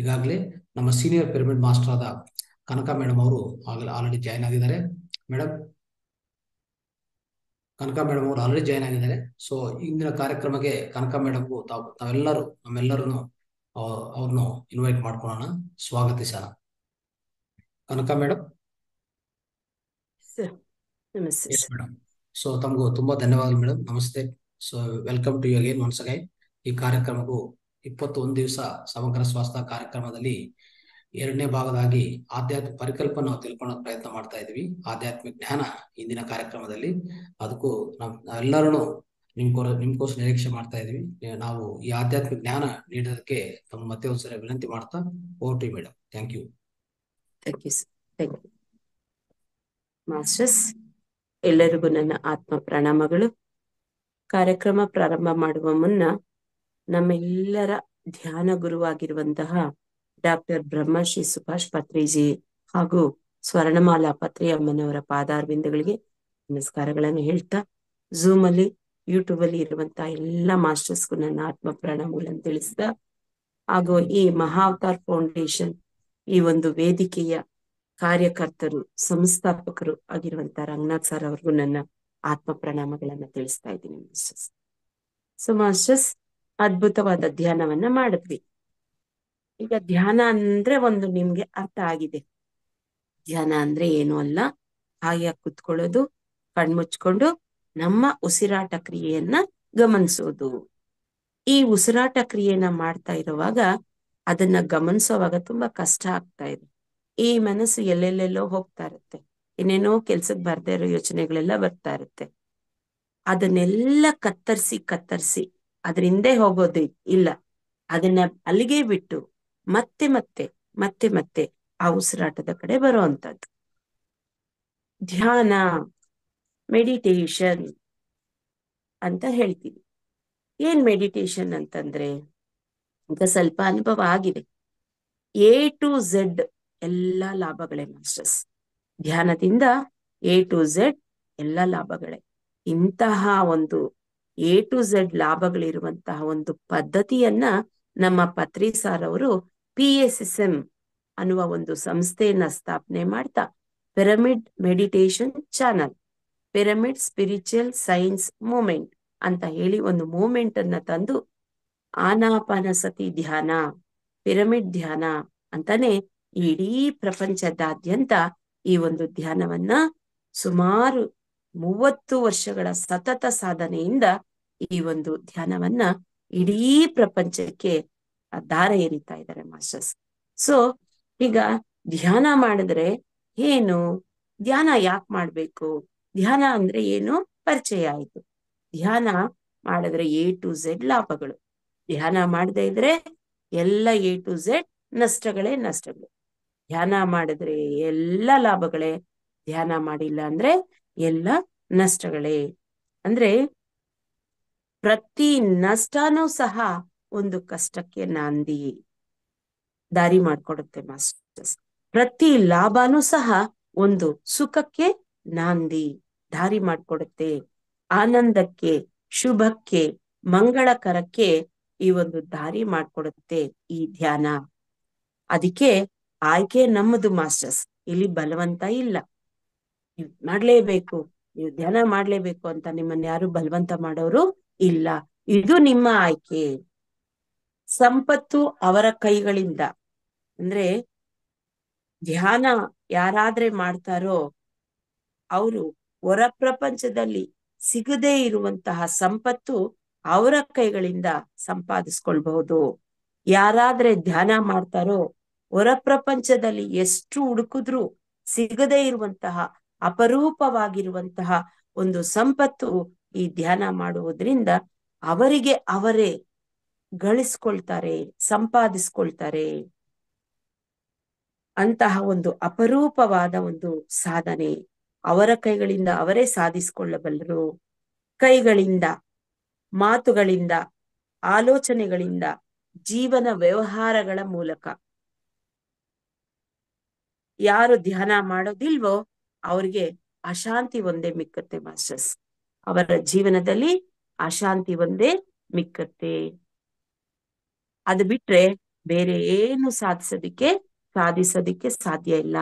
ಈಗಾಗಲೇ ನಮ್ಮ senior pyramid master ಆದ ಕನಕ ಮೇಡಮ್ ಅವರು ಆಲ್ರೆಡಿ ಜಾಯ್ನ್ ಆಗಿದ್ದಾರೆ ಮೇಡಮ್ ಕನಕ ಮೇಡಮ್ ಅವರು ಆಲ್ರೆಡಿ ಜಾಯ್ನ್ ಆಗಿದ್ದಾರೆ ಸೊ ಇಂದಿನ ಕಾರ್ಯಕ್ರಮಕ್ಕೆ ಕನಕ ಮೇಡಮ್ಗೂ ತಾವು ತಾವೆಲ್ಲರೂ ನಮ್ಮೆಲ್ಲರೂ ಅವ್ರನ್ನು ಇನ್ವೈಟ್ ಮಾಡ್ಕೊಳ್ಳೋಣ ಸ್ವಾಗತಿಸೋಣ ಕನಕ ಮೇಡಮ್ ಮೇಡಮ್ ಸೊ ತಮಗೂ ತುಂಬಾ ಧನ್ಯವಾದಗಳು ಮೇಡಮ್ ನಮಸ್ತೆ so welcome to you again once again ಈ ಕಾರ್ಯಕ್ರಮಕ್ಕೂ ಇಪ್ಪತ್ತೊಂದು ದಿವಸ ಸಮಗ್ರ ಸ್ವಾಸ್ಥ್ಯ ಕಾರ್ಯಕ್ರಮದಲ್ಲಿ ಎರಡನೇ ಭಾಗದಾಗಿ ಆಧ್ಯಾತ್ಮ ಪರಿಕಲ್ಪನೆ ನಾವು ತಿಳ್ಕೊಳ್ಳೋ ಪ್ರಯತ್ನ ಮಾಡ್ತಾ ಇದ್ವಿ ಆಧ್ಯಾತ್ಮಿಕ ಜ್ಞಾನ ಇಂದಿನ ಕಾರ್ಯಕ್ರಮದಲ್ಲಿ ಅದಕ್ಕೂ ನಮ್ ಎಲ್ಲರೂ ನಿಮ್ಗೋ ನಿಮ್ಗೋಸ್ ನಿರೀಕ್ಷೆ ಮಾಡ್ತಾ ಇದ್ವಿ ನಾವು ಈ ಆಧ್ಯಾತ್ಮಿಕ ಜ್ಞಾನ ನೀಡೋದಕ್ಕೆ ತಮ್ಮ ಮತ್ತೆ ಒಂದ್ಸಲ ವಿನಂತಿ ಮಾಡ್ತಾ over to madam thank you thank you thank you masters ಎಲ್ಲರಿಗೂ ನನ್ನ ಆತ್ಮ ಪ್ರಣಾಮಗಳು ಕಾರ್ಯಕ್ರಮ ಪ್ರಾರಂಭ ಮಾಡುವ ಮುನ್ನ ನಮ್ಮೆಲ್ಲರ ಧ್ಯಾನ ಗುರುವಾಗಿರುವಂತಹ ಡಾಕ್ಟರ್ ಬ್ರಹ್ಮಶ್ರೀ ಸುಭಾಷ್ ಪತ್ರಿಜಿ ಹಾಗೂ ಸ್ವರ್ಣಮಾಲಾ ಪತ್ರಿ ಅಮ್ಮನವರ ಪಾದಾರ್ವಿಂದಗಳಿಗೆ ನಮಸ್ಕಾರಗಳನ್ನು ಹೇಳ್ತಾ ಝೂಮ್ ಅಲ್ಲಿ ಯೂಟ್ಯೂಬ್ ಅಲ್ಲಿ ಇರುವಂತಹ ಎಲ್ಲಾ ಮಾಸ್ಟರ್ಸ್ಗೂ ನನ್ನ ಆತ್ಮ ಪ್ರಣಾಮಗಳನ್ನು ತಿಳಿಸಿದ ಹಾಗೂ ಈ ಮಹಾವತಾರ್ ಫೌಂಡೇಶನ್ ಈ ಒಂದು ವೇದಿಕೆಯ ಕಾರ್ಯಕರ್ತರು ಸಂಸ್ಥಾಪಕರು ಆಗಿರುವಂತ ರಂಗನಾಥ್ ಸರ್ ಅವ್ರಿಗೂ ನನ್ನ ಆತ್ಮ ಪ್ರಣಾಮಗಳನ್ನ ತಿಳಿಸ್ತಾ ಇದ್ದೀನಿ ಮಾಸ್ಟರ್ಸ್ ಸೊ ಮಾಸ್ಟರ್ಸ್ ಅದ್ಭುತವಾದ ಧ್ಯಾನವನ್ನ ಮಾಡಿದ್ವಿ ಈಗ ಧ್ಯಾನ ಅಂದ್ರೆ ಒಂದು ನಿಮ್ಗೆ ಅರ್ಥ ಆಗಿದೆ ಧ್ಯಾನ ಅಂದ್ರೆ ಏನು ಅಲ್ಲ ಹಾಗೆ ಕುತ್ಕೊಳ್ಳೋದು ಕಣ್ಮುಚ್ಕೊಂಡು ನಮ್ಮ ಉಸಿರಾಟ ಕ್ರಿಯೆಯನ್ನ ಗಮನಿಸೋದು ಈ ಉಸಿರಾಟ ಕ್ರಿಯೆನ ಮಾಡ್ತಾ ಇರುವಾಗ ಅದನ್ನ ಗಮನಿಸುವಾಗ ತುಂಬಾ ಕಷ್ಟ ಆಗ್ತಾ ಇದೆ ಈ ಮನಸ್ಸು ಎಲ್ಲೆಲ್ಲೆಲ್ಲೋ ಹೋಗ್ತಾ ಇರುತ್ತೆ ಏನೇನೋ ಕೆಲ್ಸಕ್ಕೆ ಬರ್ದೇ ಇರೋ ಯೋಚನೆಗಳೆಲ್ಲ ಬರ್ತಾ ಇರುತ್ತೆ ಅದನ್ನೆಲ್ಲ ಕತ್ತರಿಸಿ ಕತ್ತರಿಸಿ ಅದ್ರ ಹಿಂದೆ ಹೋಗೋದು ಇಲ್ಲ ಅದನ್ನ ಅಲ್ಲಿಗೆ ಬಿಟ್ಟು ಮತ್ತೆ ಮತ್ತೆ ಮತ್ತೆ ಮತ್ತೆ ಆ ಉಸಿರಾಟದ ಕಡೆ ಬರುವಂತದ್ದು ಧ್ಯಾನ ಮೆಡಿಟೇಷನ್ ಅಂತ ಹೇಳ್ತೀವಿ ಏನ್ ಮೆಡಿಟೇಷನ್ ಅಂತಂದ್ರೆ ಈಗ ಸ್ವಲ್ಪ ಅನುಭವ ಆಗಿದೆ ಎ ಟು ಝೆಡ್ ಎಲ್ಲ ಲಾಭಗಳೇ ಮಾಸ್ಟರ್ಸ್ ಧ್ಯಾನದಿಂದ ಎ ಟು ಝೆಡ್ ಎಲ್ಲ ಲಾಭಗಳೇ ಇಂತಹ ಒಂದು ಎ ಟು ಝೆಡ್ ಲಾಭಗಳಿರುವಂತಹ ಒಂದು ಪದ್ಧತಿಯನ್ನ ನಮ್ಮ ಪತ್ರಿ ಸಾರ್ ಅವರು ಪಿ ಎಸ್ ಎಸ್ ಎಂ ಅನ್ನುವ ಒಂದು ಸಂಸ್ಥೆಯನ್ನ ಸ್ಥಾಪನೆ ಮಾಡ್ತಾ pyramid meditation channel pyramid spiritual science movement ಅಂತ ಹೇಳಿ ಒಂದು ಮೂಮೆಂಟ್ ಅನ್ನ ತಂದು ಸತಿ ಧ್ಯಾನ ಪಿರಮಿಡ್ ಧ್ಯಾನ ಅಂತಾನೆ ಇಡೀ ಪ್ರಪಂಚದಾದ್ಯಂತ ಈ ಒಂದು ಧ್ಯಾನವನ್ನ ಸುಮಾರು ಮೂವತ್ತು ವರ್ಷಗಳ ಸತತ ಸಾಧನೆಯಿಂದ ಈ ಒಂದು ಧ್ಯಾನವನ್ನ ಇಡೀ ಪ್ರಪಂಚಕ್ಕೆ ದಾರ ಏರಿತಾ ಇದ್ದಾರೆ ಮಾಸ್ಟರ್ಸ್ ಸೊ ಈಗ ಧ್ಯಾನ ಮಾಡಿದ್ರೆ ಏನು ಧ್ಯಾನ ಯಾಕೆ ಮಾಡ್ಬೇಕು ಧ್ಯಾನ ಅಂದ್ರೆ ಏನು ಪರಿಚಯ ಆಯ್ತು ಧ್ಯಾನ ಮಾಡಿದ್ರೆ ಎ ಟು ಝೆಡ್ ಲಾಭಗಳು ಧ್ಯಾನ ಮಾಡದೆ ಇದ್ರೆ ಎಲ್ಲ ಎ ಟು ಝೆಡ್ ನಷ್ಟಗಳೇ ನಷ್ಟಗಳು ಧ್ಯಾನ ಮಾಡಿದ್ರೆ ಎಲ್ಲ ಲಾಭಗಳೇ ಧ್ಯಾನ ಮಾಡಿಲ್ಲ ಅಂದ್ರೆ ಎಲ್ಲ ನಷ್ಟಗಳೇ ಅಂದ್ರೆ ಪ್ರತಿ ನಷ್ಟನೂ ಸಹ ಒಂದು ಕಷ್ಟಕ್ಕೆ ನಾಂದಿ ದಾರಿ ಮಾಡ್ಕೊಡುತ್ತೆ ಮಾಸ್ಟರ್ಸ್ ಪ್ರತಿ ಲಾಭನೂ ಸಹ ಒಂದು ಸುಖಕ್ಕೆ ನಾಂದಿ ದಾರಿ ಮಾಡ್ಕೊಡುತ್ತೆ ಆನಂದಕ್ಕೆ ಶುಭಕ್ಕೆ ಮಂಗಳಕರಕ್ಕೆ ಈ ಒಂದು ದಾರಿ ಮಾಡ್ಕೊಡುತ್ತೆ ಈ ಧ್ಯಾನ ಅದಕ್ಕೆ ಆಯ್ಕೆ ನಮ್ಮದು ಮಾಸ್ಟರ್ಸ್ ಇಲ್ಲಿ ಬಲವಂತ ಇಲ್ಲ ನೀವು ಮಾಡ್ಲೇಬೇಕು ನೀವು ಧ್ಯಾನ ಮಾಡ್ಲೇಬೇಕು ಅಂತ ನಿಮ್ಮನ್ನ ಯಾರು ಬಲವಂತ ಮಾಡೋರು ಇಲ್ಲ ಇದು ನಿಮ್ಮ ಆಯ್ಕೆ ಸಂಪತ್ತು ಅವರ ಕೈಗಳಿಂದ ಅಂದ್ರೆ ಧ್ಯಾನ ಯಾರಾದ್ರೆ ಮಾಡ್ತಾರೋ ಅವರು ಹೊರ ಪ್ರಪಂಚದಲ್ಲಿ ಸಿಗದೇ ಇರುವಂತಹ ಸಂಪತ್ತು ಅವರ ಕೈಗಳಿಂದ ಸಂಪಾದಿಸ್ಕೊಳ್ಬಹುದು ಯಾರಾದ್ರೆ ಧ್ಯಾನ ಮಾಡ್ತಾರೋ ಹೊರ ಪ್ರಪಂಚದಲ್ಲಿ ಎಷ್ಟು ಹುಡುಕಿದ್ರು ಸಿಗದೇ ಇರುವಂತಹ ಅಪರೂಪವಾಗಿರುವಂತಹ ಒಂದು ಸಂಪತ್ತು ಈ ಧ್ಯಾನ ಮಾಡುವುದರಿಂದ ಅವರಿಗೆ ಅವರೇ ಗಳಿಸ್ಕೊಳ್ತಾರೆ ಸಂಪಾದಿಸ್ಕೊಳ್ತಾರೆ ಅಂತಹ ಒಂದು ಅಪರೂಪವಾದ ಒಂದು ಸಾಧನೆ ಅವರ ಕೈಗಳಿಂದ ಅವರೇ ಸಾಧಿಸಿಕೊಳ್ಳಬಲ್ಲರು ಕೈಗಳಿಂದ ಮಾತುಗಳಿಂದ ಆಲೋಚನೆಗಳಿಂದ ಜೀವನ ವ್ಯವಹಾರಗಳ ಮೂಲಕ ಯಾರು ಧ್ಯಾನ ಮಾಡೋದಿಲ್ವೋ ಅವ್ರಿಗೆ ಅಶಾಂತಿ ಒಂದೇ ಮಿಕ್ಕತ್ತೆ ಮಾಸ್ಟರ್ಸ್ ಅವರ ಜೀವನದಲ್ಲಿ ಅಶಾಂತಿ ಒಂದೇ ಮಿಕ್ಕತ್ತೆ ಅದು ಬಿಟ್ರೆ ಬೇರೆ ಏನು ಸಾಧಿಸೋದಿಕ್ಕೆ ಸಾಧಿಸೋದಿಕ್ಕೆ ಸಾಧ್ಯ ಇಲ್ಲ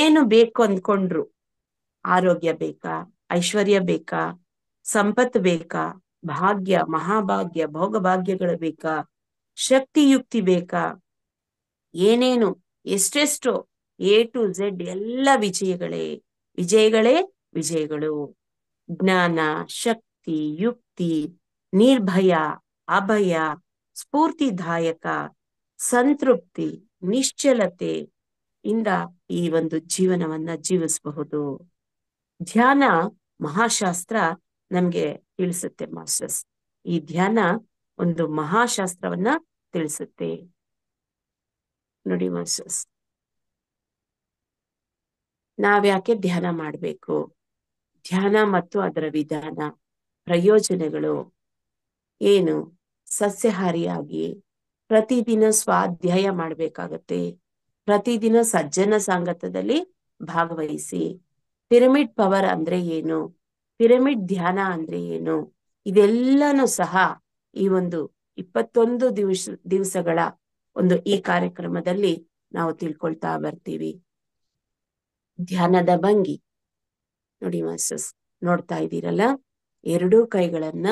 ಏನು ಬೇಕು ಅಂದ್ಕೊಂಡ್ರು ಆರೋಗ್ಯ ಬೇಕಾ ಐಶ್ವರ್ಯ ಬೇಕಾ ಸಂಪತ್ತು ಬೇಕಾ ಭಾಗ್ಯ ಮಹಾಭಾಗ್ಯ ಭೋಗಭಾಗ್ಯಗಳು ಬೇಕಾ ಶಕ್ತಿಯುಕ್ತಿ ಬೇಕಾ ಏನೇನು ಎಷ್ಟೆಷ್ಟು ಎ ಟು ಜೆಡ್ ಎಲ್ಲ ವಿಜಯಗಳೇ ವಿಜಯಗಳೇ ವಿಜಯಗಳು ಜ್ಞಾನ ಶಕ್ತಿ ಯುಕ್ತಿ ನಿರ್ಭಯ ಅಭಯ ಸ್ಫೂರ್ತಿದಾಯಕ ಸಂತೃಪ್ತಿ ನಿಶ್ಚಲತೆ ಇಂದ ಈ ಒಂದು ಜೀವನವನ್ನ ಜೀವಿಸಬಹುದು ಧ್ಯಾನ ಮಹಾಶಾಸ್ತ್ರ ನಮ್ಗೆ ತಿಳಿಸುತ್ತೆ ಮಾಸ್ಟರ್ಸ್ ಈ ಧ್ಯಾನ ಒಂದು ಮಹಾಶಾಸ್ತ್ರವನ್ನ ತಿಳಿಸುತ್ತೆ ನೋಡಿ ಮಾಸ್ಟರ್ಸ್ ನಾವ್ಯಾಕೆ ಧ್ಯಾನ ಮಾಡ್ಬೇಕು ಧ್ಯಾನ ಮತ್ತು ಅದರ ವಿಧಾನ ಪ್ರಯೋಜನಗಳು ಏನು ಸಸ್ಯಹಾರಿಯಾಗಿ ಪ್ರತಿದಿನ ಸ್ವಾಧ್ಯಾಯ ಮಾಡಬೇಕಾಗತ್ತೆ ಪ್ರತಿದಿನ ಸಜ್ಜನ ಸಂಗತದಲ್ಲಿ ಭಾಗವಹಿಸಿ ಪಿರಮಿಡ್ ಪವರ್ ಅಂದ್ರೆ ಏನು ಪಿರಮಿಡ್ ಧ್ಯಾನ ಅಂದ್ರೆ ಏನು ಇದೆಲ್ಲನೂ ಸಹ ಈ ಒಂದು ಇಪ್ಪತ್ತೊಂದು ದಿವಸ ದಿವಸಗಳ ಒಂದು ಈ ಕಾರ್ಯಕ್ರಮದಲ್ಲಿ ನಾವು ತಿಳ್ಕೊಳ್ತಾ ಬರ್ತೀವಿ ಧ್ಯಾನದ ಭಂಗಿ ನೋಡಿ ಮಾಸ್ಟರ್ಸ್ ನೋಡ್ತಾ ಇದ್ದೀರಲ್ಲ ಎರಡೂ ಕೈಗಳನ್ನ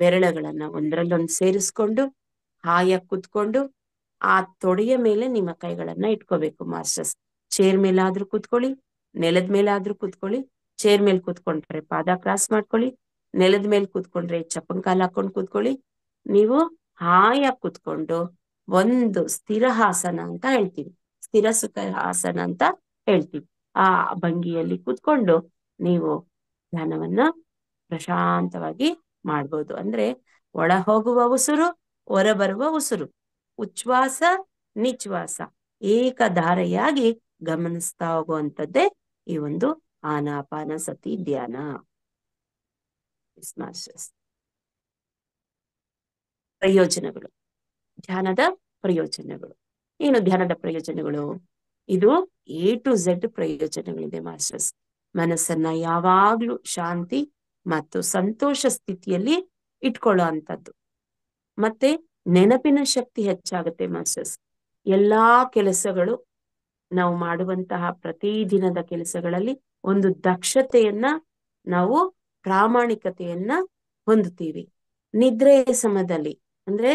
ಬೆರಳುಗಳನ್ನ ಒಂದ್ರಲ್ಲೊಂದು ಸೇರಿಸ್ಕೊಂಡು ಹಾಯಾಗಿ ಕುತ್ಕೊಂಡು ಆ ತೊಡೆಯ ಮೇಲೆ ನಿಮ್ಮ ಕೈಗಳನ್ನ ಇಟ್ಕೋಬೇಕು ಮಾಸ್ಟರ್ಸ್ ಚೇರ್ ಮೇಲಾದ್ರೂ ಕುತ್ಕೊಳ್ಳಿ ನೆಲದ ಮೇಲಾದ್ರೂ ಕುತ್ಕೊಳ್ಳಿ ಚೇರ್ ಮೇಲೆ ಕೂತ್ಕೊಂಡ್ರೆ ಪಾದ ಕ್ರಾಸ್ ಮಾಡ್ಕೊಳ್ಳಿ ನೆಲದ ಮೇಲೆ ಕೂತ್ಕೊಂಡ್ರೆ ಚಪ್ಪಂಕಾಲ್ ಹಾಕೊಂಡು ಕೂತ್ಕೊಳ್ಳಿ ನೀವು ಹಾಯಾಗಿ ಕುತ್ಕೊಂಡು ಒಂದು ಸ್ಥಿರ ಹಾಸನ ಅಂತ ಹೇಳ್ತೀವಿ ಸ್ಥಿರ ಸುಖ ಹಾಸನ ಅಂತ ಹೇಳ್ತೀವಿ ಆ ಭಂಗಿಯಲ್ಲಿ ಕೂತ್ಕೊಂಡು ನೀವು ಧ್ಯಾನವನ್ನ ಪ್ರಶಾಂತವಾಗಿ ಮಾಡ್ಬೋದು ಅಂದ್ರೆ ಒಳ ಹೋಗುವ ಉಸುರು ಹೊರಬರುವ ಬರುವ ಉಸುರು ಉಚ್ಛ್ವಾಸ ನಿಚ್ವಾಸ ಏಕಧಾರೆಯಾಗಿ ಗಮನಿಸ್ತಾ ಹೋಗುವಂಥದ್ದೇ ಈ ಒಂದು ಆನಾಪಾನ ಸತಿ ಧ್ಯಾನ ಪ್ರಯೋಜನಗಳು ಧ್ಯಾನದ ಪ್ರಯೋಜನಗಳು ಏನು ಧ್ಯಾನದ ಪ್ರಯೋಜನಗಳು ಇದು ಎ ಟು ಝೆಡ್ ಪ್ರಯೋಜನಗಳಿದೆ ಮಾಸ್ಟರ್ಸ್ ಮನಸ್ಸನ್ನ ಯಾವಾಗ್ಲೂ ಶಾಂತಿ ಮತ್ತು ಸಂತೋಷ ಸ್ಥಿತಿಯಲ್ಲಿ ಇಟ್ಕೊಳ್ಳೋ ಅಂತದ್ದು ಮತ್ತೆ ನೆನಪಿನ ಶಕ್ತಿ ಹೆಚ್ಚಾಗುತ್ತೆ ಮಾಸ್ಟರ್ಸ್ ಎಲ್ಲಾ ಕೆಲಸಗಳು ನಾವು ಮಾಡುವಂತಹ ಪ್ರತಿದಿನದ ಕೆಲಸಗಳಲ್ಲಿ ಒಂದು ದಕ್ಷತೆಯನ್ನ ನಾವು ಪ್ರಾಮಾಣಿಕತೆಯನ್ನ ಹೊಂದುತ್ತೀವಿ ನಿದ್ರೆಯ ಸಮಯದಲ್ಲಿ ಅಂದ್ರೆ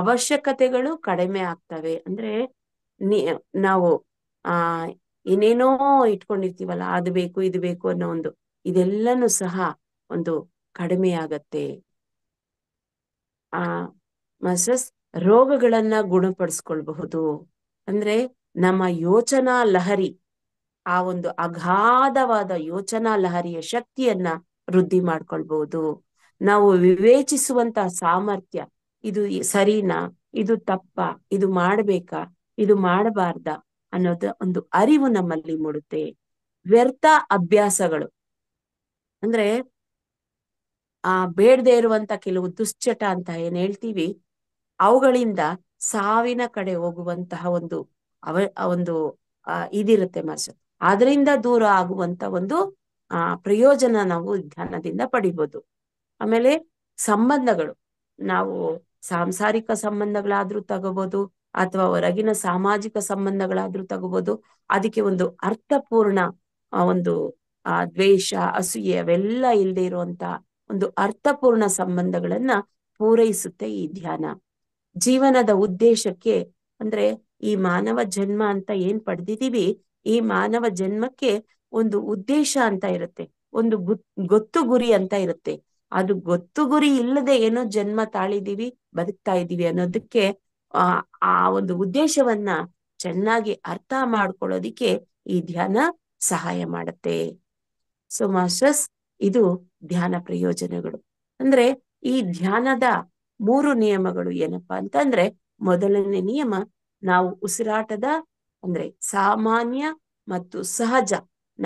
ಅವಶ್ಯಕತೆಗಳು ಕಡಿಮೆ ಆಗ್ತವೆ ಅಂದ್ರೆ ನಾವು ಆ ಏನೇನೋ ಇಟ್ಕೊಂಡಿರ್ತೀವಲ್ಲ ಅದು ಬೇಕು ಇದು ಬೇಕು ಅನ್ನೋ ಒಂದು ಇದೆಲ್ಲನು ಸಹ ಒಂದು ಕಡಿಮೆ ಆಗತ್ತೆ ಆ ಮಸಸ್ ರೋಗಗಳನ್ನ ಗುಣಪಡಿಸ್ಕೊಳ್ಬಹುದು ಅಂದ್ರೆ ನಮ್ಮ ಯೋಚನಾ ಲಹರಿ ಆ ಒಂದು ಅಗಾಧವಾದ ಯೋಚನಾ ಲಹರಿಯ ಶಕ್ತಿಯನ್ನ ವೃದ್ಧಿ ಮಾಡ್ಕೊಳ್ಬಹುದು ನಾವು ವಿವೇಚಿಸುವಂತ ಸಾಮರ್ಥ್ಯ ಇದು ಸರಿನಾ ಇದು ತಪ್ಪ ಇದು ಮಾಡ್ಬೇಕಾ ಇದು ಮಾಡಬಾರ್ದ ಅನ್ನೋದು ಒಂದು ಅರಿವು ನಮ್ಮಲ್ಲಿ ಮೂಡುತ್ತೆ ವ್ಯರ್ಥ ಅಭ್ಯಾಸಗಳು ಅಂದ್ರೆ ಆ ಬೇಡದೆ ಇರುವಂತ ಕೆಲವು ದುಶ್ಚಟ ಅಂತ ಏನ್ ಹೇಳ್ತೀವಿ ಅವುಗಳಿಂದ ಸಾವಿನ ಕಡೆ ಹೋಗುವಂತಹ ಒಂದು ಅವ ಒಂದು ಇದಿರುತ್ತೆ ಮನಸ್ಸು ಅದರಿಂದ ದೂರ ಆಗುವಂತ ಒಂದು ಆ ಪ್ರಯೋಜನ ನಾವು ಧ್ಯಾನದಿಂದ ಪಡಿಬಹುದು ಆಮೇಲೆ ಸಂಬಂಧಗಳು ನಾವು ಸಾಂಸಾರಿಕ ಸಂಬಂಧಗಳಾದ್ರೂ ತಗೋಬಹುದು ಅಥವಾ ಹೊರಗಿನ ಸಾಮಾಜಿಕ ಸಂಬಂಧಗಳಾದ್ರೂ ತಗೋಬಹುದು ಅದಕ್ಕೆ ಒಂದು ಅರ್ಥಪೂರ್ಣ ಒಂದು ಆ ದ್ವೇಷ ಅಸೂಯೆ ಅವೆಲ್ಲ ಇಲ್ಲದೆ ಇರುವಂತ ಒಂದು ಅರ್ಥಪೂರ್ಣ ಸಂಬಂಧಗಳನ್ನ ಪೂರೈಸುತ್ತೆ ಈ ಧ್ಯಾನ ಜೀವನದ ಉದ್ದೇಶಕ್ಕೆ ಅಂದ್ರೆ ಈ ಮಾನವ ಜನ್ಮ ಅಂತ ಏನ್ ಪಡೆದಿದ್ದೀವಿ ಈ ಮಾನವ ಜನ್ಮಕ್ಕೆ ಒಂದು ಉದ್ದೇಶ ಅಂತ ಇರುತ್ತೆ ಒಂದು ಗೊತ್ತು ಗುರಿ ಅಂತ ಇರುತ್ತೆ ಅದು ಗೊತ್ತು ಗುರಿ ಇಲ್ಲದೆ ಏನೋ ಜನ್ಮ ತಾಳಿದೀವಿ ಬದುಕ್ತಾ ಇದೀವಿ ಅನ್ನೋದಕ್ಕೆ ಆ ಆ ಒಂದು ಉದ್ದೇಶವನ್ನ ಚೆನ್ನಾಗಿ ಅರ್ಥ ಮಾಡ್ಕೊಳ್ಳೋದಿಕ್ಕೆ ಈ ಧ್ಯಾನ ಸಹಾಯ ಮಾಡುತ್ತೆ ಸೊ ಮಾಸ್ಟರ್ಸ್ ಇದು ಧ್ಯಾನ ಪ್ರಯೋಜನಗಳು ಅಂದ್ರೆ ಈ ಧ್ಯಾನದ ಮೂರು ನಿಯಮಗಳು ಏನಪ್ಪಾ ಅಂತಂದ್ರೆ ಮೊದಲನೇ ನಿಯಮ ನಾವು ಉಸಿರಾಟದ ಅಂದ್ರೆ ಸಾಮಾನ್ಯ ಮತ್ತು ಸಹಜ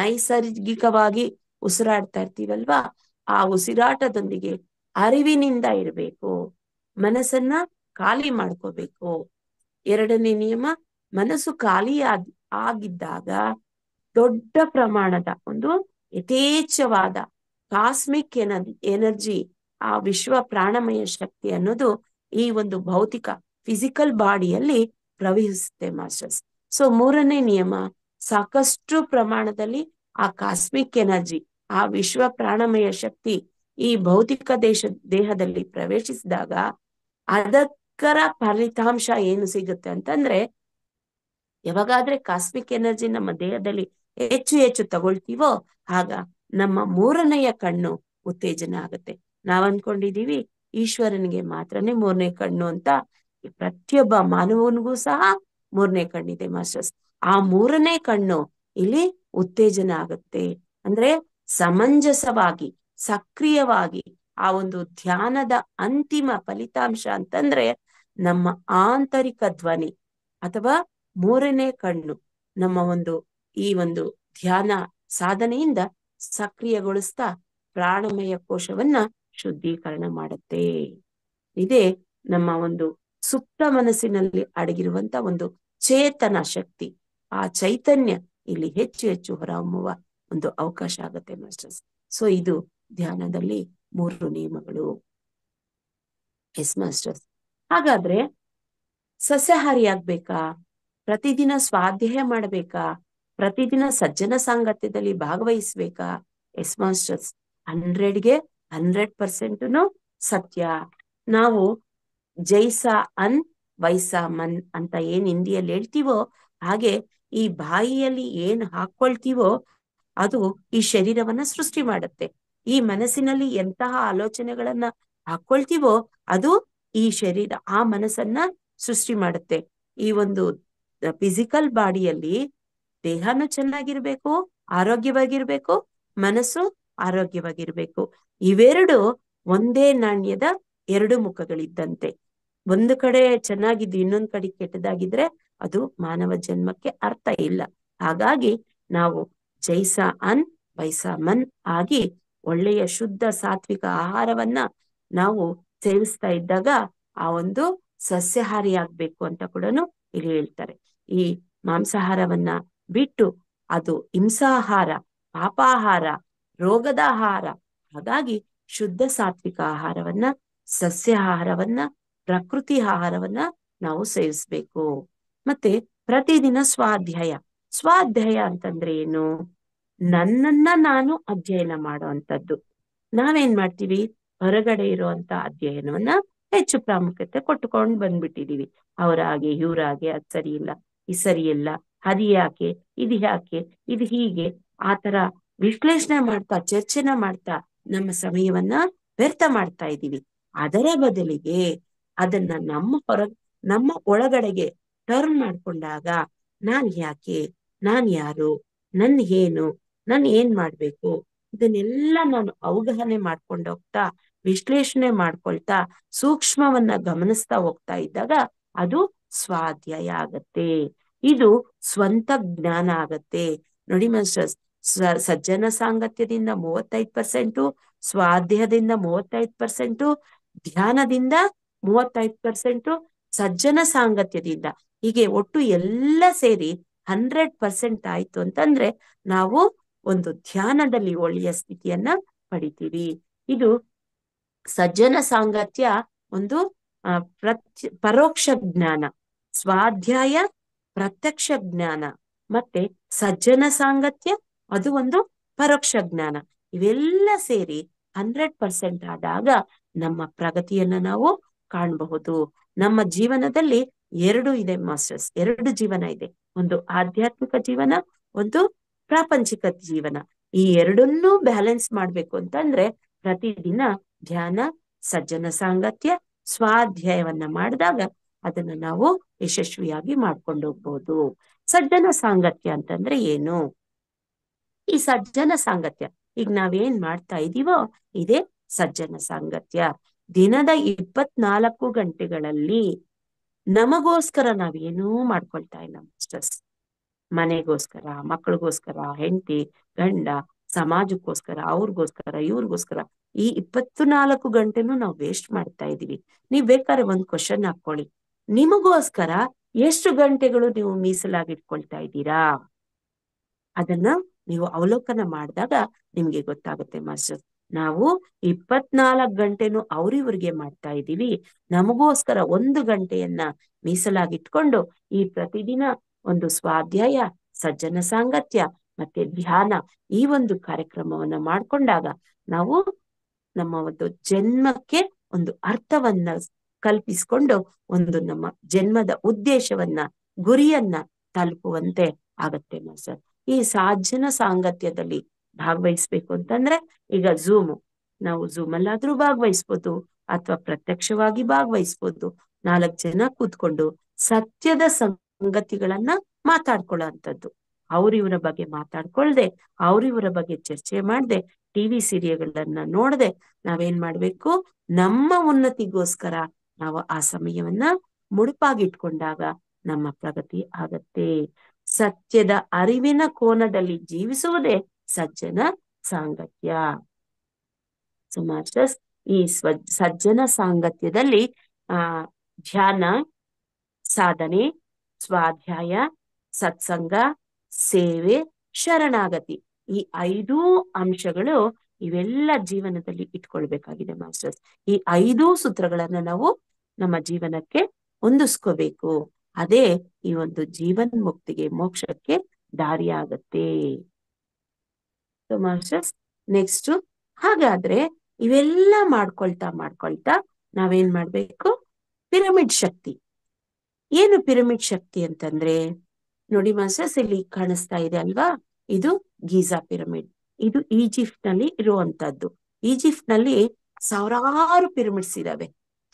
ನೈಸರ್ಗಿಕವಾಗಿ ಉಸಿರಾಡ್ತಾ ಇರ್ತೀವಲ್ವಾ ಆ ಉಸಿರಾಟದೊಂದಿಗೆ ಅರಿವಿನಿಂದ ಇರಬೇಕು ಮನಸ್ಸನ್ನ ಖಾಲಿ ಮಾಡ್ಕೋಬೇಕು ಎರಡನೇ ನಿಯಮ ಮನಸ್ಸು ಖಾಲಿ ಆಗಿದ್ದಾಗ ದೊಡ್ಡ ಪ್ರಮಾಣದ ಒಂದು ಯಥೇಚ್ಛವಾದ ಕಾಸ್ಮಿಕ್ ಎನರ್ಜಿ ಎನರ್ಜಿ ಆ ವಿಶ್ವ ಪ್ರಾಣಮಯ ಶಕ್ತಿ ಅನ್ನೋದು ಈ ಒಂದು ಭೌತಿಕ ಫಿಸಿಕಲ್ ಬಾಡಿಯಲ್ಲಿ ಪ್ರವಹಿಸುತ್ತೆ ಮಾಸ್ಟರ್ಸ್ ಸೊ ಮೂರನೇ ನಿಯಮ ಸಾಕಷ್ಟು ಪ್ರಮಾಣದಲ್ಲಿ ಆ ಕಾಸ್ಮಿಕ್ ಎನರ್ಜಿ ಆ ವಿಶ್ವ ಪ್ರಾಣಮಯ ಶಕ್ತಿ ಈ ಭೌತಿಕ ದೇಶ ದೇಹದಲ್ಲಿ ಪ್ರವೇಶಿಸಿದಾಗ ಅದ ನಿಖರ ಫಲಿತಾಂಶ ಏನು ಸಿಗುತ್ತೆ ಅಂತಂದ್ರೆ ಯಾವಾಗಾದ್ರೆ ಕಾಸ್ಮಿಕ್ ಎನರ್ಜಿ ನಮ್ಮ ದೇಹದಲ್ಲಿ ಹೆಚ್ಚು ಹೆಚ್ಚು ತಗೊಳ್ತೀವೋ ಆಗ ನಮ್ಮ ಮೂರನೆಯ ಕಣ್ಣು ಉತ್ತೇಜನ ಆಗುತ್ತೆ ನಾವ್ ಅನ್ಕೊಂಡಿದೀವಿ ಈಶ್ವರನಿಗೆ ಮಾತ್ರನೇ ಮೂರನೇ ಕಣ್ಣು ಅಂತ ಪ್ರತಿಯೊಬ್ಬ ಮಾನವನಿಗೂ ಸಹ ಮೂರನೇ ಕಣ್ಣಿದೆ ಮಾಸ್ಟರ್ಸ್ ಆ ಮೂರನೇ ಕಣ್ಣು ಇಲ್ಲಿ ಉತ್ತೇಜನ ಆಗುತ್ತೆ ಅಂದ್ರೆ ಸಮಂಜಸವಾಗಿ ಸಕ್ರಿಯವಾಗಿ ಆ ಒಂದು ಧ್ಯಾನದ ಅಂತಿಮ ಫಲಿತಾಂಶ ಅಂತಂದ್ರೆ ನಮ್ಮ ಆಂತರಿಕ ಧ್ವನಿ ಅಥವಾ ಮೂರನೇ ಕಣ್ಣು ನಮ್ಮ ಒಂದು ಈ ಒಂದು ಧ್ಯಾನ ಸಾಧನೆಯಿಂದ ಸಕ್ರಿಯಗೊಳಿಸ್ತಾ ಪ್ರಾಣಮಯ ಕೋಶವನ್ನ ಶುದ್ಧೀಕರಣ ಮಾಡುತ್ತೆ ಇದೇ ನಮ್ಮ ಒಂದು ಸುಪ್ತ ಮನಸ್ಸಿನಲ್ಲಿ ಅಡಗಿರುವಂತ ಒಂದು ಚೇತನ ಶಕ್ತಿ ಆ ಚೈತನ್ಯ ಇಲ್ಲಿ ಹೆಚ್ಚು ಹೆಚ್ಚು ಹೊರಹೊಮ್ಮುವ ಒಂದು ಅವಕಾಶ ಆಗುತ್ತೆ ಮಾಸ್ಟರ್ಸ್ ಸೊ ಇದು ಧ್ಯಾನದಲ್ಲಿ ಮೂರು ನಿಯಮಗಳು ಎಸ್ ಮಾಸ್ಟರ್ಸ್ ಹಾಗಾದ್ರೆ ಸಸ್ಯಾಹಾರಿ ಆಗ್ಬೇಕಾ ಪ್ರತಿದಿನ ಸ್ವಾಧ್ಯಾಯ ಮಾಡ್ಬೇಕಾ ಪ್ರತಿದಿನ ಸಜ್ಜನ ಸಾಂಗತ್ಯದಲ್ಲಿ ಭಾಗವಹಿಸ್ಬೇಕಾ ಎಸ್ ಮಾಸ್ಟರ್ಸ್ ಹಂಡ್ರೆಡ್ಗೆ ಹಂಡ್ರೆಡ್ ಪರ್ಸೆಂಟ್ನು ಸತ್ಯ ನಾವು ಜೈಸ ಅನ್ ವೈಸ ಮನ್ ಅಂತ ಏನ್ ಹಿಂದಿಯಲ್ಲಿ ಹೇಳ್ತೀವೋ ಹಾಗೆ ಈ ಬಾಯಿಯಲ್ಲಿ ಏನ್ ಹಾಕೊಳ್ತೀವೋ ಅದು ಈ ಶರೀರವನ್ನ ಸೃಷ್ಟಿ ಮಾಡುತ್ತೆ ಈ ಮನಸ್ಸಿನಲ್ಲಿ ಎಂತಹ ಆಲೋಚನೆಗಳನ್ನ ಹಾಕೊಳ್ತೀವೋ ಅದು ಈ ಶರೀರ ಆ ಮನಸ್ಸನ್ನ ಸೃಷ್ಟಿ ಮಾಡುತ್ತೆ ಈ ಒಂದು ಫಿಸಿಕಲ್ ಬಾಡಿಯಲ್ಲಿ ದೇಹನು ಚೆನ್ನಾಗಿರ್ಬೇಕು ಆರೋಗ್ಯವಾಗಿರ್ಬೇಕು ಮನಸ್ಸು ಆರೋಗ್ಯವಾಗಿರ್ಬೇಕು ಇವೆರಡು ಒಂದೇ ನಾಣ್ಯದ ಎರಡು ಮುಖಗಳಿದ್ದಂತೆ ಒಂದು ಕಡೆ ಚೆನ್ನಾಗಿದ್ದು ಇನ್ನೊಂದು ಕಡೆ ಕೆಟ್ಟದಾಗಿದ್ರೆ ಅದು ಮಾನವ ಜನ್ಮಕ್ಕೆ ಅರ್ಥ ಇಲ್ಲ ಹಾಗಾಗಿ ನಾವು ಜೈಸ ಅನ್ ಬೈಸ ಮನ್ ಆಗಿ ಒಳ್ಳೆಯ ಶುದ್ಧ ಸಾತ್ವಿಕ ಆಹಾರವನ್ನ ನಾವು ಸೇವಿಸ್ತಾ ಇದ್ದಾಗ ಆ ಒಂದು ಸಸ್ಯಾಹಾರಿ ಆಗ್ಬೇಕು ಅಂತ ಕೂಡ ಇಲ್ಲಿ ಹೇಳ್ತಾರೆ ಈ ಮಾಂಸಾಹಾರವನ್ನ ಬಿಟ್ಟು ಅದು ಹಿಂಸಾಹಾರ ಪಾಪಾಹಾರ ರೋಗದ ಆಹಾರ ಹಾಗಾಗಿ ಶುದ್ಧ ಸಾತ್ವಿಕ ಆಹಾರವನ್ನ ಆಹಾರವನ್ನ ಪ್ರಕೃತಿ ಆಹಾರವನ್ನ ನಾವು ಸೇವಿಸ್ಬೇಕು ಮತ್ತೆ ಪ್ರತಿದಿನ ಸ್ವಾಧ್ಯಾಯ ಸ್ವಾಧ್ಯಾಯ ಅಂತಂದ್ರೆ ಏನು ನನ್ನನ್ನ ನಾನು ಅಧ್ಯಯನ ಮಾಡುವಂಥದ್ದು ನಾವೇನ್ ಮಾಡ್ತೀವಿ ಹೊರಗಡೆ ಇರುವಂತ ಅಧ್ಯಯನವನ್ನ ಹೆಚ್ಚು ಪ್ರಾಮುಖ್ಯತೆ ಕೊಟ್ಟುಕೊಂಡು ಬಂದ್ಬಿಟ್ಟಿದೀವಿ ಅವರಾಗೆ ಇವರಾಗೆ ಅದ್ ಸರಿ ಇಲ್ಲ ಈ ಸರಿ ಇಲ್ಲ ಅದು ಯಾಕೆ ಇದು ಯಾಕೆ ಇದು ಹೀಗೆ ಆತರ ವಿಶ್ಲೇಷಣೆ ಮಾಡ್ತಾ ಚರ್ಚೆನ ಮಾಡ್ತಾ ನಮ್ಮ ಸಮಯವನ್ನ ವ್ಯರ್ಥ ಮಾಡ್ತಾ ಇದ್ದೀವಿ ಅದರ ಬದಲಿಗೆ ಅದನ್ನ ನಮ್ಮ ಹೊರ ನಮ್ಮ ಒಳಗಡೆಗೆ ಟರ್ನ್ ಮಾಡ್ಕೊಂಡಾಗ ನಾನ್ ಯಾಕೆ ನಾನ್ ಯಾರು ನನ್ ಏನು ನಾನು ಏನ್ ಮಾಡ್ಬೇಕು ಇದನ್ನೆಲ್ಲ ನಾನು ಅವಗಹನೆ ಮಾಡ್ಕೊಂಡೋಗ್ತಾ ವಿಶ್ಲೇಷಣೆ ಮಾಡ್ಕೊಳ್ತಾ ಸೂಕ್ಷ್ಮವನ್ನ ಗಮನಿಸ್ತಾ ಹೋಗ್ತಾ ಇದ್ದಾಗ ಅದು ಸ್ವಾಧ್ಯಾಯ ಆಗತ್ತೆ ಇದು ಸ್ವಂತ ಜ್ಞಾನ ಆಗತ್ತೆ ನೋಡಿ ಮಾಸ್ಟರ್ಸ್ ಸಜ್ಜನ ಸಾಂಗತ್ಯದಿಂದ ಮೂವತ್ತೈದು ಪರ್ಸೆಂಟು ಸ್ವಾಧ್ಯಾಯದಿಂದ ಮೂವತ್ತೈದು ಪರ್ಸೆಂಟು ಧ್ಯಾನದಿಂದ ಮೂವತ್ತೈದು ಪರ್ಸೆಂಟು ಸಜ್ಜನ ಸಾಂಗತ್ಯದಿಂದ ಹೀಗೆ ಒಟ್ಟು ಎಲ್ಲ ಸೇರಿ ಹಂಡ್ರೆಡ್ ಪರ್ಸೆಂಟ್ ಆಯ್ತು ಅಂತಂದ್ರೆ ನಾವು ಒಂದು ಧ್ಯಾನದಲ್ಲಿ ಒಳ್ಳೆಯ ಸ್ಥಿತಿಯನ್ನ ಪಡಿತೀವಿ ಇದು ಸಜ್ಜನ ಸಾಂಗತ್ಯ ಒಂದು ಪ್ರತ್ಯ ಪರೋಕ್ಷ ಜ್ಞಾನ ಸ್ವಾಧ್ಯಾಯ ಪ್ರತ್ಯಕ್ಷ ಜ್ಞಾನ ಮತ್ತೆ ಸಜ್ಜನ ಸಾಂಗತ್ಯ ಅದು ಒಂದು ಪರೋಕ್ಷ ಜ್ಞಾನ ಇವೆಲ್ಲ ಸೇರಿ ಹಂಡ್ರೆಡ್ ಪರ್ಸೆಂಟ್ ಆದಾಗ ನಮ್ಮ ಪ್ರಗತಿಯನ್ನ ನಾವು ಕಾಣಬಹುದು ನಮ್ಮ ಜೀವನದಲ್ಲಿ ಎರಡು ಇದೆ ಮಾಸ್ಟರ್ಸ್ ಎರಡು ಜೀವನ ಇದೆ ಒಂದು ಆಧ್ಯಾತ್ಮಿಕ ಜೀವನ ಒಂದು ಪ್ರಾಪಂಚಿಕ ಜೀವನ ಈ ಎರಡನ್ನೂ ಬ್ಯಾಲೆನ್ಸ್ ಮಾಡ್ಬೇಕು ಅಂತಂದ್ರೆ ಪ್ರತಿದಿನ ಧ್ಯಾನ ಸಜ್ಜನ ಸಾಂಗತ್ಯ ಸ್ವಾಧ್ಯಾಯವನ್ನ ಮಾಡಿದಾಗ ಅದನ್ನ ನಾವು ಯಶಸ್ವಿಯಾಗಿ ಮಾಡ್ಕೊಂಡು ಹೋಗ್ಬೋದು ಸಜ್ಜನ ಸಾಂಗತ್ಯ ಅಂತಂದ್ರೆ ಏನು ಈ ಸಜ್ಜನ ಸಾಂಗತ್ಯ ಈಗ ನಾವೇನ್ ಮಾಡ್ತಾ ಇದೀವೋ ಇದೇ ಸಜ್ಜನ ಸಾಂಗತ್ಯ ದಿನದ ಇಪ್ಪತ್ನಾಲ್ಕು ಗಂಟೆಗಳಲ್ಲಿ ನಮಗೋಸ್ಕರ ನಾವೇನೂ ಮಾಡ್ಕೊಳ್ತಾ ಇಲ್ಲ ಮಾಸ್ಟರ್ಸ್ ಮನೆಗೋಸ್ಕರ ಮಕ್ಕಳಿಗೋಸ್ಕರ ಹೆಂಡತಿ ಗಂಡ ಸಮಾಜಕ್ಕೋಸ್ಕರ ಅವ್ರಿಗೋಸ್ಕರ ಇವ್ರಿಗೋಸ್ಕರ ಈ ಇಪ್ಪತ್ತು ನಾಲ್ಕು ಗಂಟೆನೂ ನಾವು ವೇಸ್ಟ್ ಮಾಡ್ತಾ ಇದೀವಿ ನೀವ್ ಬೇಕಾದ್ರೆ ಒಂದ್ ಕ್ವಶನ್ ಹಾಕೊಳ್ಳಿ ನಿಮಗೋಸ್ಕರ ಎಷ್ಟು ಗಂಟೆಗಳು ನೀವು ಮೀಸಲಾಗಿಟ್ಕೊಳ್ತಾ ಇದ್ದೀರಾ ಅದನ್ನ ನೀವು ಅವಲೋಕನ ಮಾಡಿದಾಗ ನಿಮ್ಗೆ ಗೊತ್ತಾಗುತ್ತೆ ಮಾಸ್ಟರ್ ನಾವು ಇಪ್ಪತ್ನಾಲ್ಕು ಗಂಟೆನು ಅವ್ರಿವ್ರಿಗೆ ಮಾಡ್ತಾ ಇದ್ದೀವಿ ನಮಗೋಸ್ಕರ ಒಂದು ಗಂಟೆಯನ್ನ ಮೀಸಲಾಗಿಟ್ಕೊಂಡು ಈ ಪ್ರತಿದಿನ ಒಂದು ಸ್ವಾಧ್ಯಾಯ ಸಜ್ಜನ ಸಾಂಗತ್ಯ ಮತ್ತೆ ಧ್ಯಾನ ಈ ಒಂದು ಕಾರ್ಯಕ್ರಮವನ್ನ ಮಾಡ್ಕೊಂಡಾಗ ನಾವು ನಮ್ಮ ಒಂದು ಜನ್ಮಕ್ಕೆ ಒಂದು ಅರ್ಥವನ್ನ ಕಲ್ಪಿಸಿಕೊಂಡು ಒಂದು ನಮ್ಮ ಜನ್ಮದ ಉದ್ದೇಶವನ್ನ ಗುರಿಯನ್ನ ತಲುಪುವಂತೆ ಆಗತ್ತೆ ಸರ್ ಈ ಸಾಜನ ಸಾಂಗತ್ಯದಲ್ಲಿ ಭಾಗವಹಿಸ್ಬೇಕು ಅಂತಂದ್ರೆ ಈಗ ಝೂಮ್ ನಾವು ಝೂಮ್ ಅಲ್ಲಾದ್ರೂ ಭಾಗವಹಿಸ್ಬೋದು ಅಥವಾ ಪ್ರತ್ಯಕ್ಷವಾಗಿ ಭಾಗವಹಿಸ್ಬೋದು ನಾಲ್ಕು ಜನ ಕೂತ್ಕೊಂಡು ಸತ್ಯದ ಸಂಗತಿಗಳನ್ನ ಮಾತಾಡ್ಕೊಳ್ಳೋ ಅಂತದ್ದು ಅವ್ರ ಇವರ ಬಗ್ಗೆ ಮಾತಾಡ್ಕೊಳ್ದೆ ಅವ್ರ ಇವರ ಬಗ್ಗೆ ಚರ್ಚೆ ಮಾಡ್ದೆ ಟಿವಿ ಸೀರಿಯಲ್ಗಳನ್ನ ನೋಡದೆ ನಾವೇನ್ ಮಾಡ್ಬೇಕು ನಮ್ಮ ಉನ್ನತಿಗೋಸ್ಕರ ನಾವು ಆ ಸಮಯವನ್ನ ಮುಡುಪಾಗಿಟ್ಕೊಂಡಾಗ ನಮ್ಮ ಪ್ರಗತಿ ಆಗತ್ತೆ ಸತ್ಯದ ಅರಿವಿನ ಕೋನದಲ್ಲಿ ಜೀವಿಸುವುದೇ ಸಜ್ಜನ ಸಾಂಗತ್ಯ ಸುಮಾರು ಈ ಸ್ವ ಸಜ್ಜನ ಸಾಂಗತ್ಯದಲ್ಲಿ ಆ ಧ್ಯಾನ ಸಾಧನೆ ಸ್ವಾಧ್ಯಾಯ ಸತ್ಸಂಗ ಸೇವೆ ಶರಣಾಗತಿ ಈ ಐದು ಅಂಶಗಳು ಇವೆಲ್ಲ ಜೀವನದಲ್ಲಿ ಇಟ್ಕೊಳ್ಬೇಕಾಗಿದೆ ಮಾಸ್ಟರ್ಸ್ ಈ ಐದು ಸೂತ್ರಗಳನ್ನ ನಾವು ನಮ್ಮ ಜೀವನಕ್ಕೆ ಹೊಂದಿಸ್ಕೋಬೇಕು ಅದೇ ಈ ಒಂದು ಜೀವನ್ ಮುಕ್ತಿಗೆ ಮೋಕ್ಷಕ್ಕೆ ದಾರಿಯಾಗತ್ತೆ ಸೊ ಮಾಸ್ಟರ್ಸ್ ನೆಕ್ಸ್ಟ್ ಹಾಗಾದ್ರೆ ಇವೆಲ್ಲ ಮಾಡ್ಕೊಳ್ತಾ ಮಾಡ್ಕೊಳ್ತಾ ನಾವೇನ್ ಮಾಡ್ಬೇಕು ಪಿರಮಿಡ್ ಶಕ್ತಿ ಏನು ಪಿರಮಿಡ್ ಶಕ್ತಿ ಅಂತಂದ್ರೆ ನೋಡಿ ಮಾಸ್ಟರ್ಸ್ ಇಲ್ಲಿ ಕಾಣಿಸ್ತಾ ಇದೆ ಅಲ್ವಾ ಇದು ಗೀಜಾ ಪಿರಮಿಡ್ ಇದು ಈಜಿಪ್ಟ್ ನಲ್ಲಿ ಇರುವಂತದ್ದು ಈಜಿಪ್ಟ್ ನಲ್ಲಿ ಸಾವಿರಾರು ಪಿರಮಿಡ್ಸ್ ಇದಾವೆ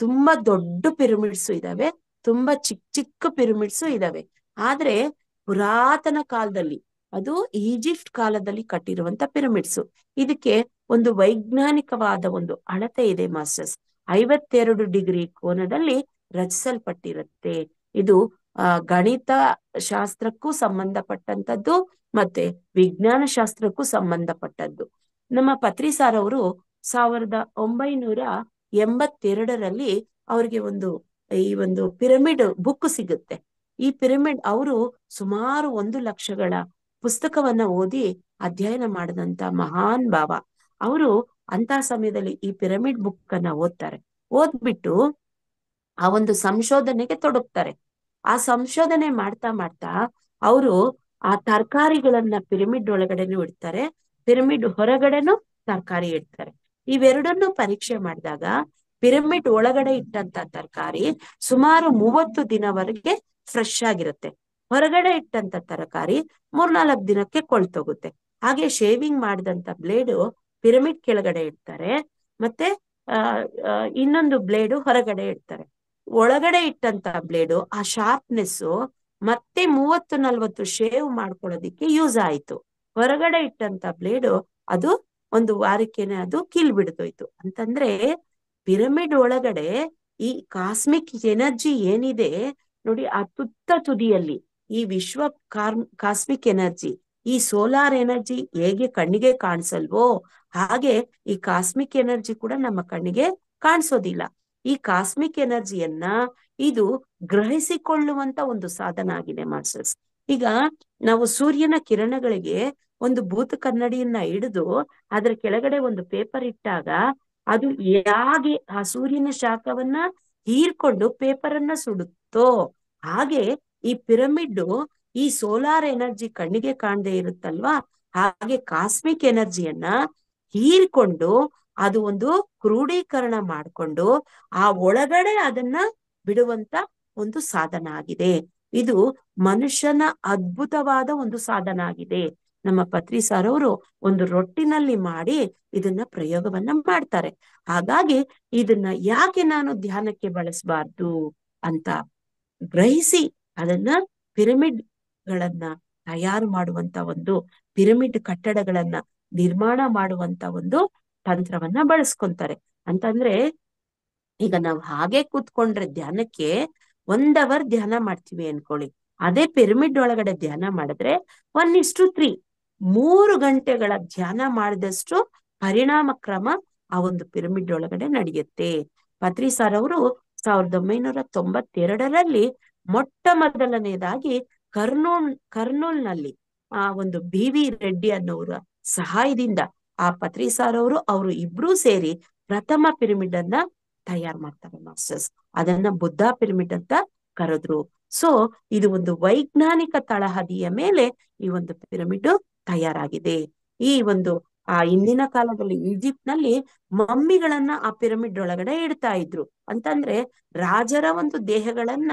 ತುಂಬಾ ದೊಡ್ಡ ಪಿರಮಿಡ್ಸ್ ಇದಾವೆ ತುಂಬಾ ಚಿಕ್ಕ ಚಿಕ್ಕ ಪಿರಮಿಡ್ಸ್ ಇದಾವೆ ಆದ್ರೆ ಪುರಾತನ ಕಾಲದಲ್ಲಿ ಅದು ಈಜಿಪ್ಟ್ ಕಾಲದಲ್ಲಿ ಕಟ್ಟಿರುವಂತ ಪಿರಮಿಡ್ಸ್ ಇದಕ್ಕೆ ಒಂದು ವೈಜ್ಞಾನಿಕವಾದ ಒಂದು ಅಳತೆ ಇದೆ ಮಾಸ್ಟರ್ಸ್ ಐವತ್ತೆರಡು ಡಿಗ್ರಿ ಕೋನದಲ್ಲಿ ರಚಿಸಲ್ಪಟ್ಟಿರುತ್ತೆ ಇದು ಆ ಗಣಿತ ಶಾಸ್ತ್ರಕ್ಕೂ ಸಂಬಂಧಪಟ್ಟಂತದ್ದು ಮತ್ತೆ ವಿಜ್ಞಾನ ಶಾಸ್ತ್ರಕ್ಕೂ ಸಂಬಂಧಪಟ್ಟದ್ದು ನಮ್ಮ ಪತ್ರಿಸಾರ್ ಅವರು ಸಾವಿರದ ಒಂಬೈನೂರ ಎಂಬತ್ತೆರಡರಲ್ಲಿ ಅವ್ರಿಗೆ ಒಂದು ಈ ಒಂದು ಪಿರಮಿಡ್ ಬುಕ್ ಸಿಗುತ್ತೆ ಈ ಪಿರಮಿಡ್ ಅವರು ಸುಮಾರು ಒಂದು ಲಕ್ಷಗಳ ಪುಸ್ತಕವನ್ನ ಓದಿ ಅಧ್ಯಯನ ಮಾಡಿದಂತ ಮಹಾನ್ ಭಾವ ಅವರು ಅಂತ ಸಮಯದಲ್ಲಿ ಈ ಪಿರಮಿಡ್ ಬುಕ್ ಅನ್ನ ಓದ್ತಾರೆ ಓದ್ಬಿಟ್ಟು ಆ ಒಂದು ಸಂಶೋಧನೆಗೆ ತೊಡಗ್ತಾರೆ ಆ ಸಂಶೋಧನೆ ಮಾಡ್ತಾ ಮಾಡ್ತಾ ಅವರು ಆ ತರಕಾರಿಗಳನ್ನ ಪಿರಮಿಡ್ ಒಳಗಡೆನು ಇಡ್ತಾರೆ ಪಿರಮಿಡ್ ಹೊರಗಡೆನು ತರಕಾರಿ ಇಡ್ತಾರೆ ಇವೆರಡನ್ನು ಪರೀಕ್ಷೆ ಮಾಡಿದಾಗ ಪಿರಮಿಡ್ ಒಳಗಡೆ ಇಟ್ಟಂತ ತರಕಾರಿ ಸುಮಾರು ಮೂವತ್ತು ದಿನವರೆಗೆ ಫ್ರೆಶ್ ಆಗಿರುತ್ತೆ ಹೊರಗಡೆ ಇಟ್ಟಂತ ತರಕಾರಿ ಮೂರ್ನಾಲ್ಕು ದಿನಕ್ಕೆ ಕೊಳ್ತೋಗುತ್ತೆ ಹಾಗೆ ಶೇವಿಂಗ್ ಮಾಡಿದಂತ ಬ್ಲೇಡು ಪಿರಮಿಡ್ ಕೆಳಗಡೆ ಇಡ್ತಾರೆ ಮತ್ತೆ ಇನ್ನೊಂದು ಬ್ಲೇಡ್ ಹೊರಗಡೆ ಇಡ್ತಾರೆ ಒಳಗಡೆ ಇಟ್ಟಂತ ಬ್ಲೇಡು ಆ ಶಾರ್ಪ್ನೆಸ್ ಮತ್ತೆ ಮೂವತ್ತು ನಲ್ವತ್ತು ಶೇವ್ ಮಾಡ್ಕೊಳ್ಳೋದಿಕ್ಕೆ ಯೂಸ್ ಆಯ್ತು ಹೊರಗಡೆ ಇಟ್ಟಂತ ಬ್ಲೇಡು ಅದು ಒಂದು ವಾರಕ್ಕೆನೆ ಅದು ಕಿಲ್ ಬಿಡ್ತೋಯ್ತು ಅಂತಂದ್ರೆ ಪಿರಮಿಡ್ ಒಳಗಡೆ ಈ ಕಾಸ್ಮಿಕ್ ಎನರ್ಜಿ ಏನಿದೆ ನೋಡಿ ಆ ತುತ್ತ ತುದಿಯಲ್ಲಿ ಈ ವಿಶ್ವ ಕಾಸ್ಮಿಕ್ ಎನರ್ಜಿ ಈ ಸೋಲಾರ್ ಎನರ್ಜಿ ಹೇಗೆ ಕಣ್ಣಿಗೆ ಕಾಣಿಸಲ್ವೋ ಹಾಗೆ ಈ ಕಾಸ್ಮಿಕ್ ಎನರ್ಜಿ ಕೂಡ ನಮ್ಮ ಕಣ್ಣಿಗೆ ಕಾಣಿಸೋದಿಲ್ಲ ಈ ಕಾಸ್ಮಿಕ್ ಎನರ್ಜಿಯನ್ನ ಇದು ಗ್ರಹಿಸಿಕೊಳ್ಳುವಂತ ಒಂದು ಸಾಧನ ಆಗಿದೆ ಮಾಸ್ಟರ್ಸ್ ಈಗ ನಾವು ಸೂರ್ಯನ ಕಿರಣಗಳಿಗೆ ಒಂದು ಭೂತ ಕನ್ನಡಿಯನ್ನ ಹಿಡಿದು ಅದರ ಕೆಳಗಡೆ ಒಂದು ಪೇಪರ್ ಇಟ್ಟಾಗ ಅದು ಹೇಗೆ ಆ ಸೂರ್ಯನ ಶಾಖವನ್ನ ಹೀರ್ಕೊಂಡು ಪೇಪರ್ ಅನ್ನ ಸುಡುತ್ತೋ ಹಾಗೆ ಈ ಪಿರಮಿಡ್ ಈ ಸೋಲಾರ್ ಎನರ್ಜಿ ಕಣ್ಣಿಗೆ ಕಾಣದೇ ಇರುತ್ತಲ್ವಾ ಹಾಗೆ ಕಾಸ್ಮಿಕ್ ಎನರ್ಜಿಯನ್ನ ಹೀರ್ಕೊಂಡು ಅದು ಒಂದು ಕ್ರೋಢೀಕರಣ ಮಾಡಿಕೊಂಡು ಆ ಒಳಗಡೆ ಅದನ್ನ ಬಿಡುವಂತ ಒಂದು ಸಾಧನ ಆಗಿದೆ ಇದು ಮನುಷ್ಯನ ಅದ್ಭುತವಾದ ಒಂದು ಸಾಧನ ಆಗಿದೆ ನಮ್ಮ ಪತ್ರಿ ಸರ್ ಅವರು ಒಂದು ರೊಟ್ಟಿನಲ್ಲಿ ಮಾಡಿ ಇದನ್ನ ಪ್ರಯೋಗವನ್ನ ಮಾಡ್ತಾರೆ ಹಾಗಾಗಿ ಇದನ್ನ ಯಾಕೆ ನಾನು ಧ್ಯಾನಕ್ಕೆ ಬಳಸಬಾರ್ದು ಅಂತ ಗ್ರಹಿಸಿ ಅದನ್ನ ಪಿರಮಿಡ್ ಗಳನ್ನ ತಯಾರು ಮಾಡುವಂತ ಒಂದು ಪಿರಮಿಡ್ ಕಟ್ಟಡಗಳನ್ನ ನಿರ್ಮಾಣ ಮಾಡುವಂತ ಒಂದು ತಂತ್ರವನ್ನ ಬಳಸ್ಕೊಂತಾರೆ ಅಂತಂದ್ರೆ ಈಗ ನಾವ್ ಹಾಗೆ ಕೂತ್ಕೊಂಡ್ರೆ ಧ್ಯಾನಕ್ಕೆ ಒಂದ್ ಅವರ್ ಧ್ಯಾನ ಮಾಡ್ತೀವಿ ಅನ್ಕೊಳ್ಳಿ ಅದೇ ಪಿರಮಿಡ್ ಒಳಗಡೆ ಧ್ಯಾನ ಮಾಡಿದ್ರೆ ಒನ್ ಇಷ್ಟು ತ್ರೀ ಮೂರು ಗಂಟೆಗಳ ಧ್ಯಾನ ಮಾಡಿದಷ್ಟು ಕ್ರಮ ಆ ಒಂದು ಪಿರಮಿಡ್ ಒಳಗಡೆ ನಡೆಯುತ್ತೆ ಪತ್ರಿ ಸಾರ್ ಅವರು ಸಾವಿರದ ಒಂಬೈನೂರ ತೊಂಬತ್ತೆರಡರಲ್ಲಿ ಮೊಟ್ಟ ಮೊದಲನೇದಾಗಿ ಕರ್ನೂಲ್ ಕರ್ನೂಲ್ನಲ್ಲಿ ಆ ಒಂದು ಬಿ ವಿ ರೆಡ್ಡಿ ಅನ್ನೋರ ಸಹಾಯದಿಂದ ಆ ಪತ್ರಿಸಾರ್ ಅವರು ಅವರು ಇಬ್ರು ಸೇರಿ ಪ್ರಥಮ ಪಿರಮಿಡ್ ಅನ್ನ ತಯಾರು ಮಾಡ್ತಾರೆ ಮಾಸ್ಟರ್ಸ್ ಅದನ್ನ ಬುದ್ಧ ಪಿರಮಿಡ್ ಅಂತ ಕರೆದ್ರು ಸೊ ಇದು ಒಂದು ವೈಜ್ಞಾನಿಕ ತಳಹದಿಯ ಮೇಲೆ ಈ ಒಂದು ಪಿರಮಿಡ್ ತಯಾರಾಗಿದೆ ಈ ಒಂದು ಆ ಹಿಂದಿನ ಕಾಲದಲ್ಲಿ ಈಜಿಪ್ಟ್ ನಲ್ಲಿ ಮಮ್ಮಿಗಳನ್ನ ಆ ಪಿರಮಿಡ್ ಒಳಗಡೆ ಇಡ್ತಾ ಇದ್ರು ಅಂತಂದ್ರೆ ರಾಜರ ಒಂದು ದೇಹಗಳನ್ನ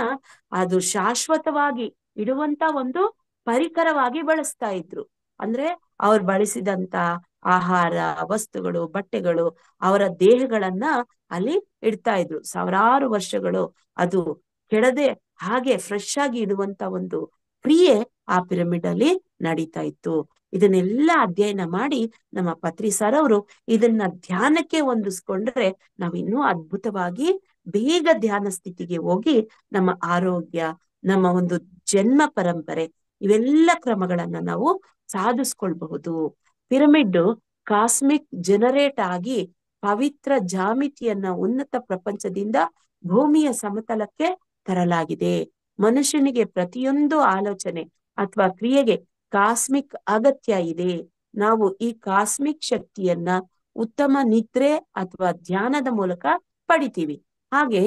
ಅದು ಶಾಶ್ವತವಾಗಿ ಇಡುವಂತ ಒಂದು ಪರಿಕರವಾಗಿ ಬಳಸ್ತಾ ಇದ್ರು ಅಂದ್ರೆ ಅವ್ರು ಬಳಸಿದಂತ ಆಹಾರ ವಸ್ತುಗಳು ಬಟ್ಟೆಗಳು ಅವರ ದೇಹಗಳನ್ನ ಅಲ್ಲಿ ಇಡ್ತಾ ಇದ್ರು ಸಾವಿರಾರು ವರ್ಷಗಳು ಅದು ಕೆಡದೆ ಹಾಗೆ ಫ್ರೆಶ್ ಆಗಿ ಇಡುವಂತ ಒಂದು ಕ್ರಿಯೆ ಆ ಪಿರಮಿಡ್ ಅಲ್ಲಿ ನಡೀತಾ ಇತ್ತು ಇದನ್ನೆಲ್ಲ ಅಧ್ಯಯನ ಮಾಡಿ ನಮ್ಮ ಪತ್ರಿ ಸರ್ ಅವರು ಇದನ್ನ ಧ್ಯಾನಕ್ಕೆ ಹೊಂದಿಸ್ಕೊಂಡ್ರೆ ನಾವ್ ಇನ್ನೂ ಅದ್ಭುತವಾಗಿ ಬೇಗ ಧ್ಯಾನ ಸ್ಥಿತಿಗೆ ಹೋಗಿ ನಮ್ಮ ಆರೋಗ್ಯ ನಮ್ಮ ಒಂದು ಜನ್ಮ ಪರಂಪರೆ ಇವೆಲ್ಲ ಕ್ರಮಗಳನ್ನ ನಾವು ಸಾಧಿಸ್ಕೊಳ್ಬಹುದು ಪಿರಮಿಡ್ ಕಾಸ್ಮಿಕ್ ಜನರೇಟ್ ಆಗಿ ಪವಿತ್ರ ಜಾಮಿತಿಯನ್ನ ಉನ್ನತ ಪ್ರಪಂಚದಿಂದ ಭೂಮಿಯ ಸಮತಲಕ್ಕೆ ತರಲಾಗಿದೆ ಮನುಷ್ಯನಿಗೆ ಪ್ರತಿಯೊಂದು ಆಲೋಚನೆ ಅಥವಾ ಕ್ರಿಯೆಗೆ ಕಾಸ್ಮಿಕ್ ಅಗತ್ಯ ಇದೆ ನಾವು ಈ ಕಾಸ್ಮಿಕ್ ಶಕ್ತಿಯನ್ನ ಉತ್ತಮ ನಿದ್ರೆ ಅಥವಾ ಧ್ಯಾನದ ಮೂಲಕ ಪಡಿತೀವಿ ಹಾಗೆ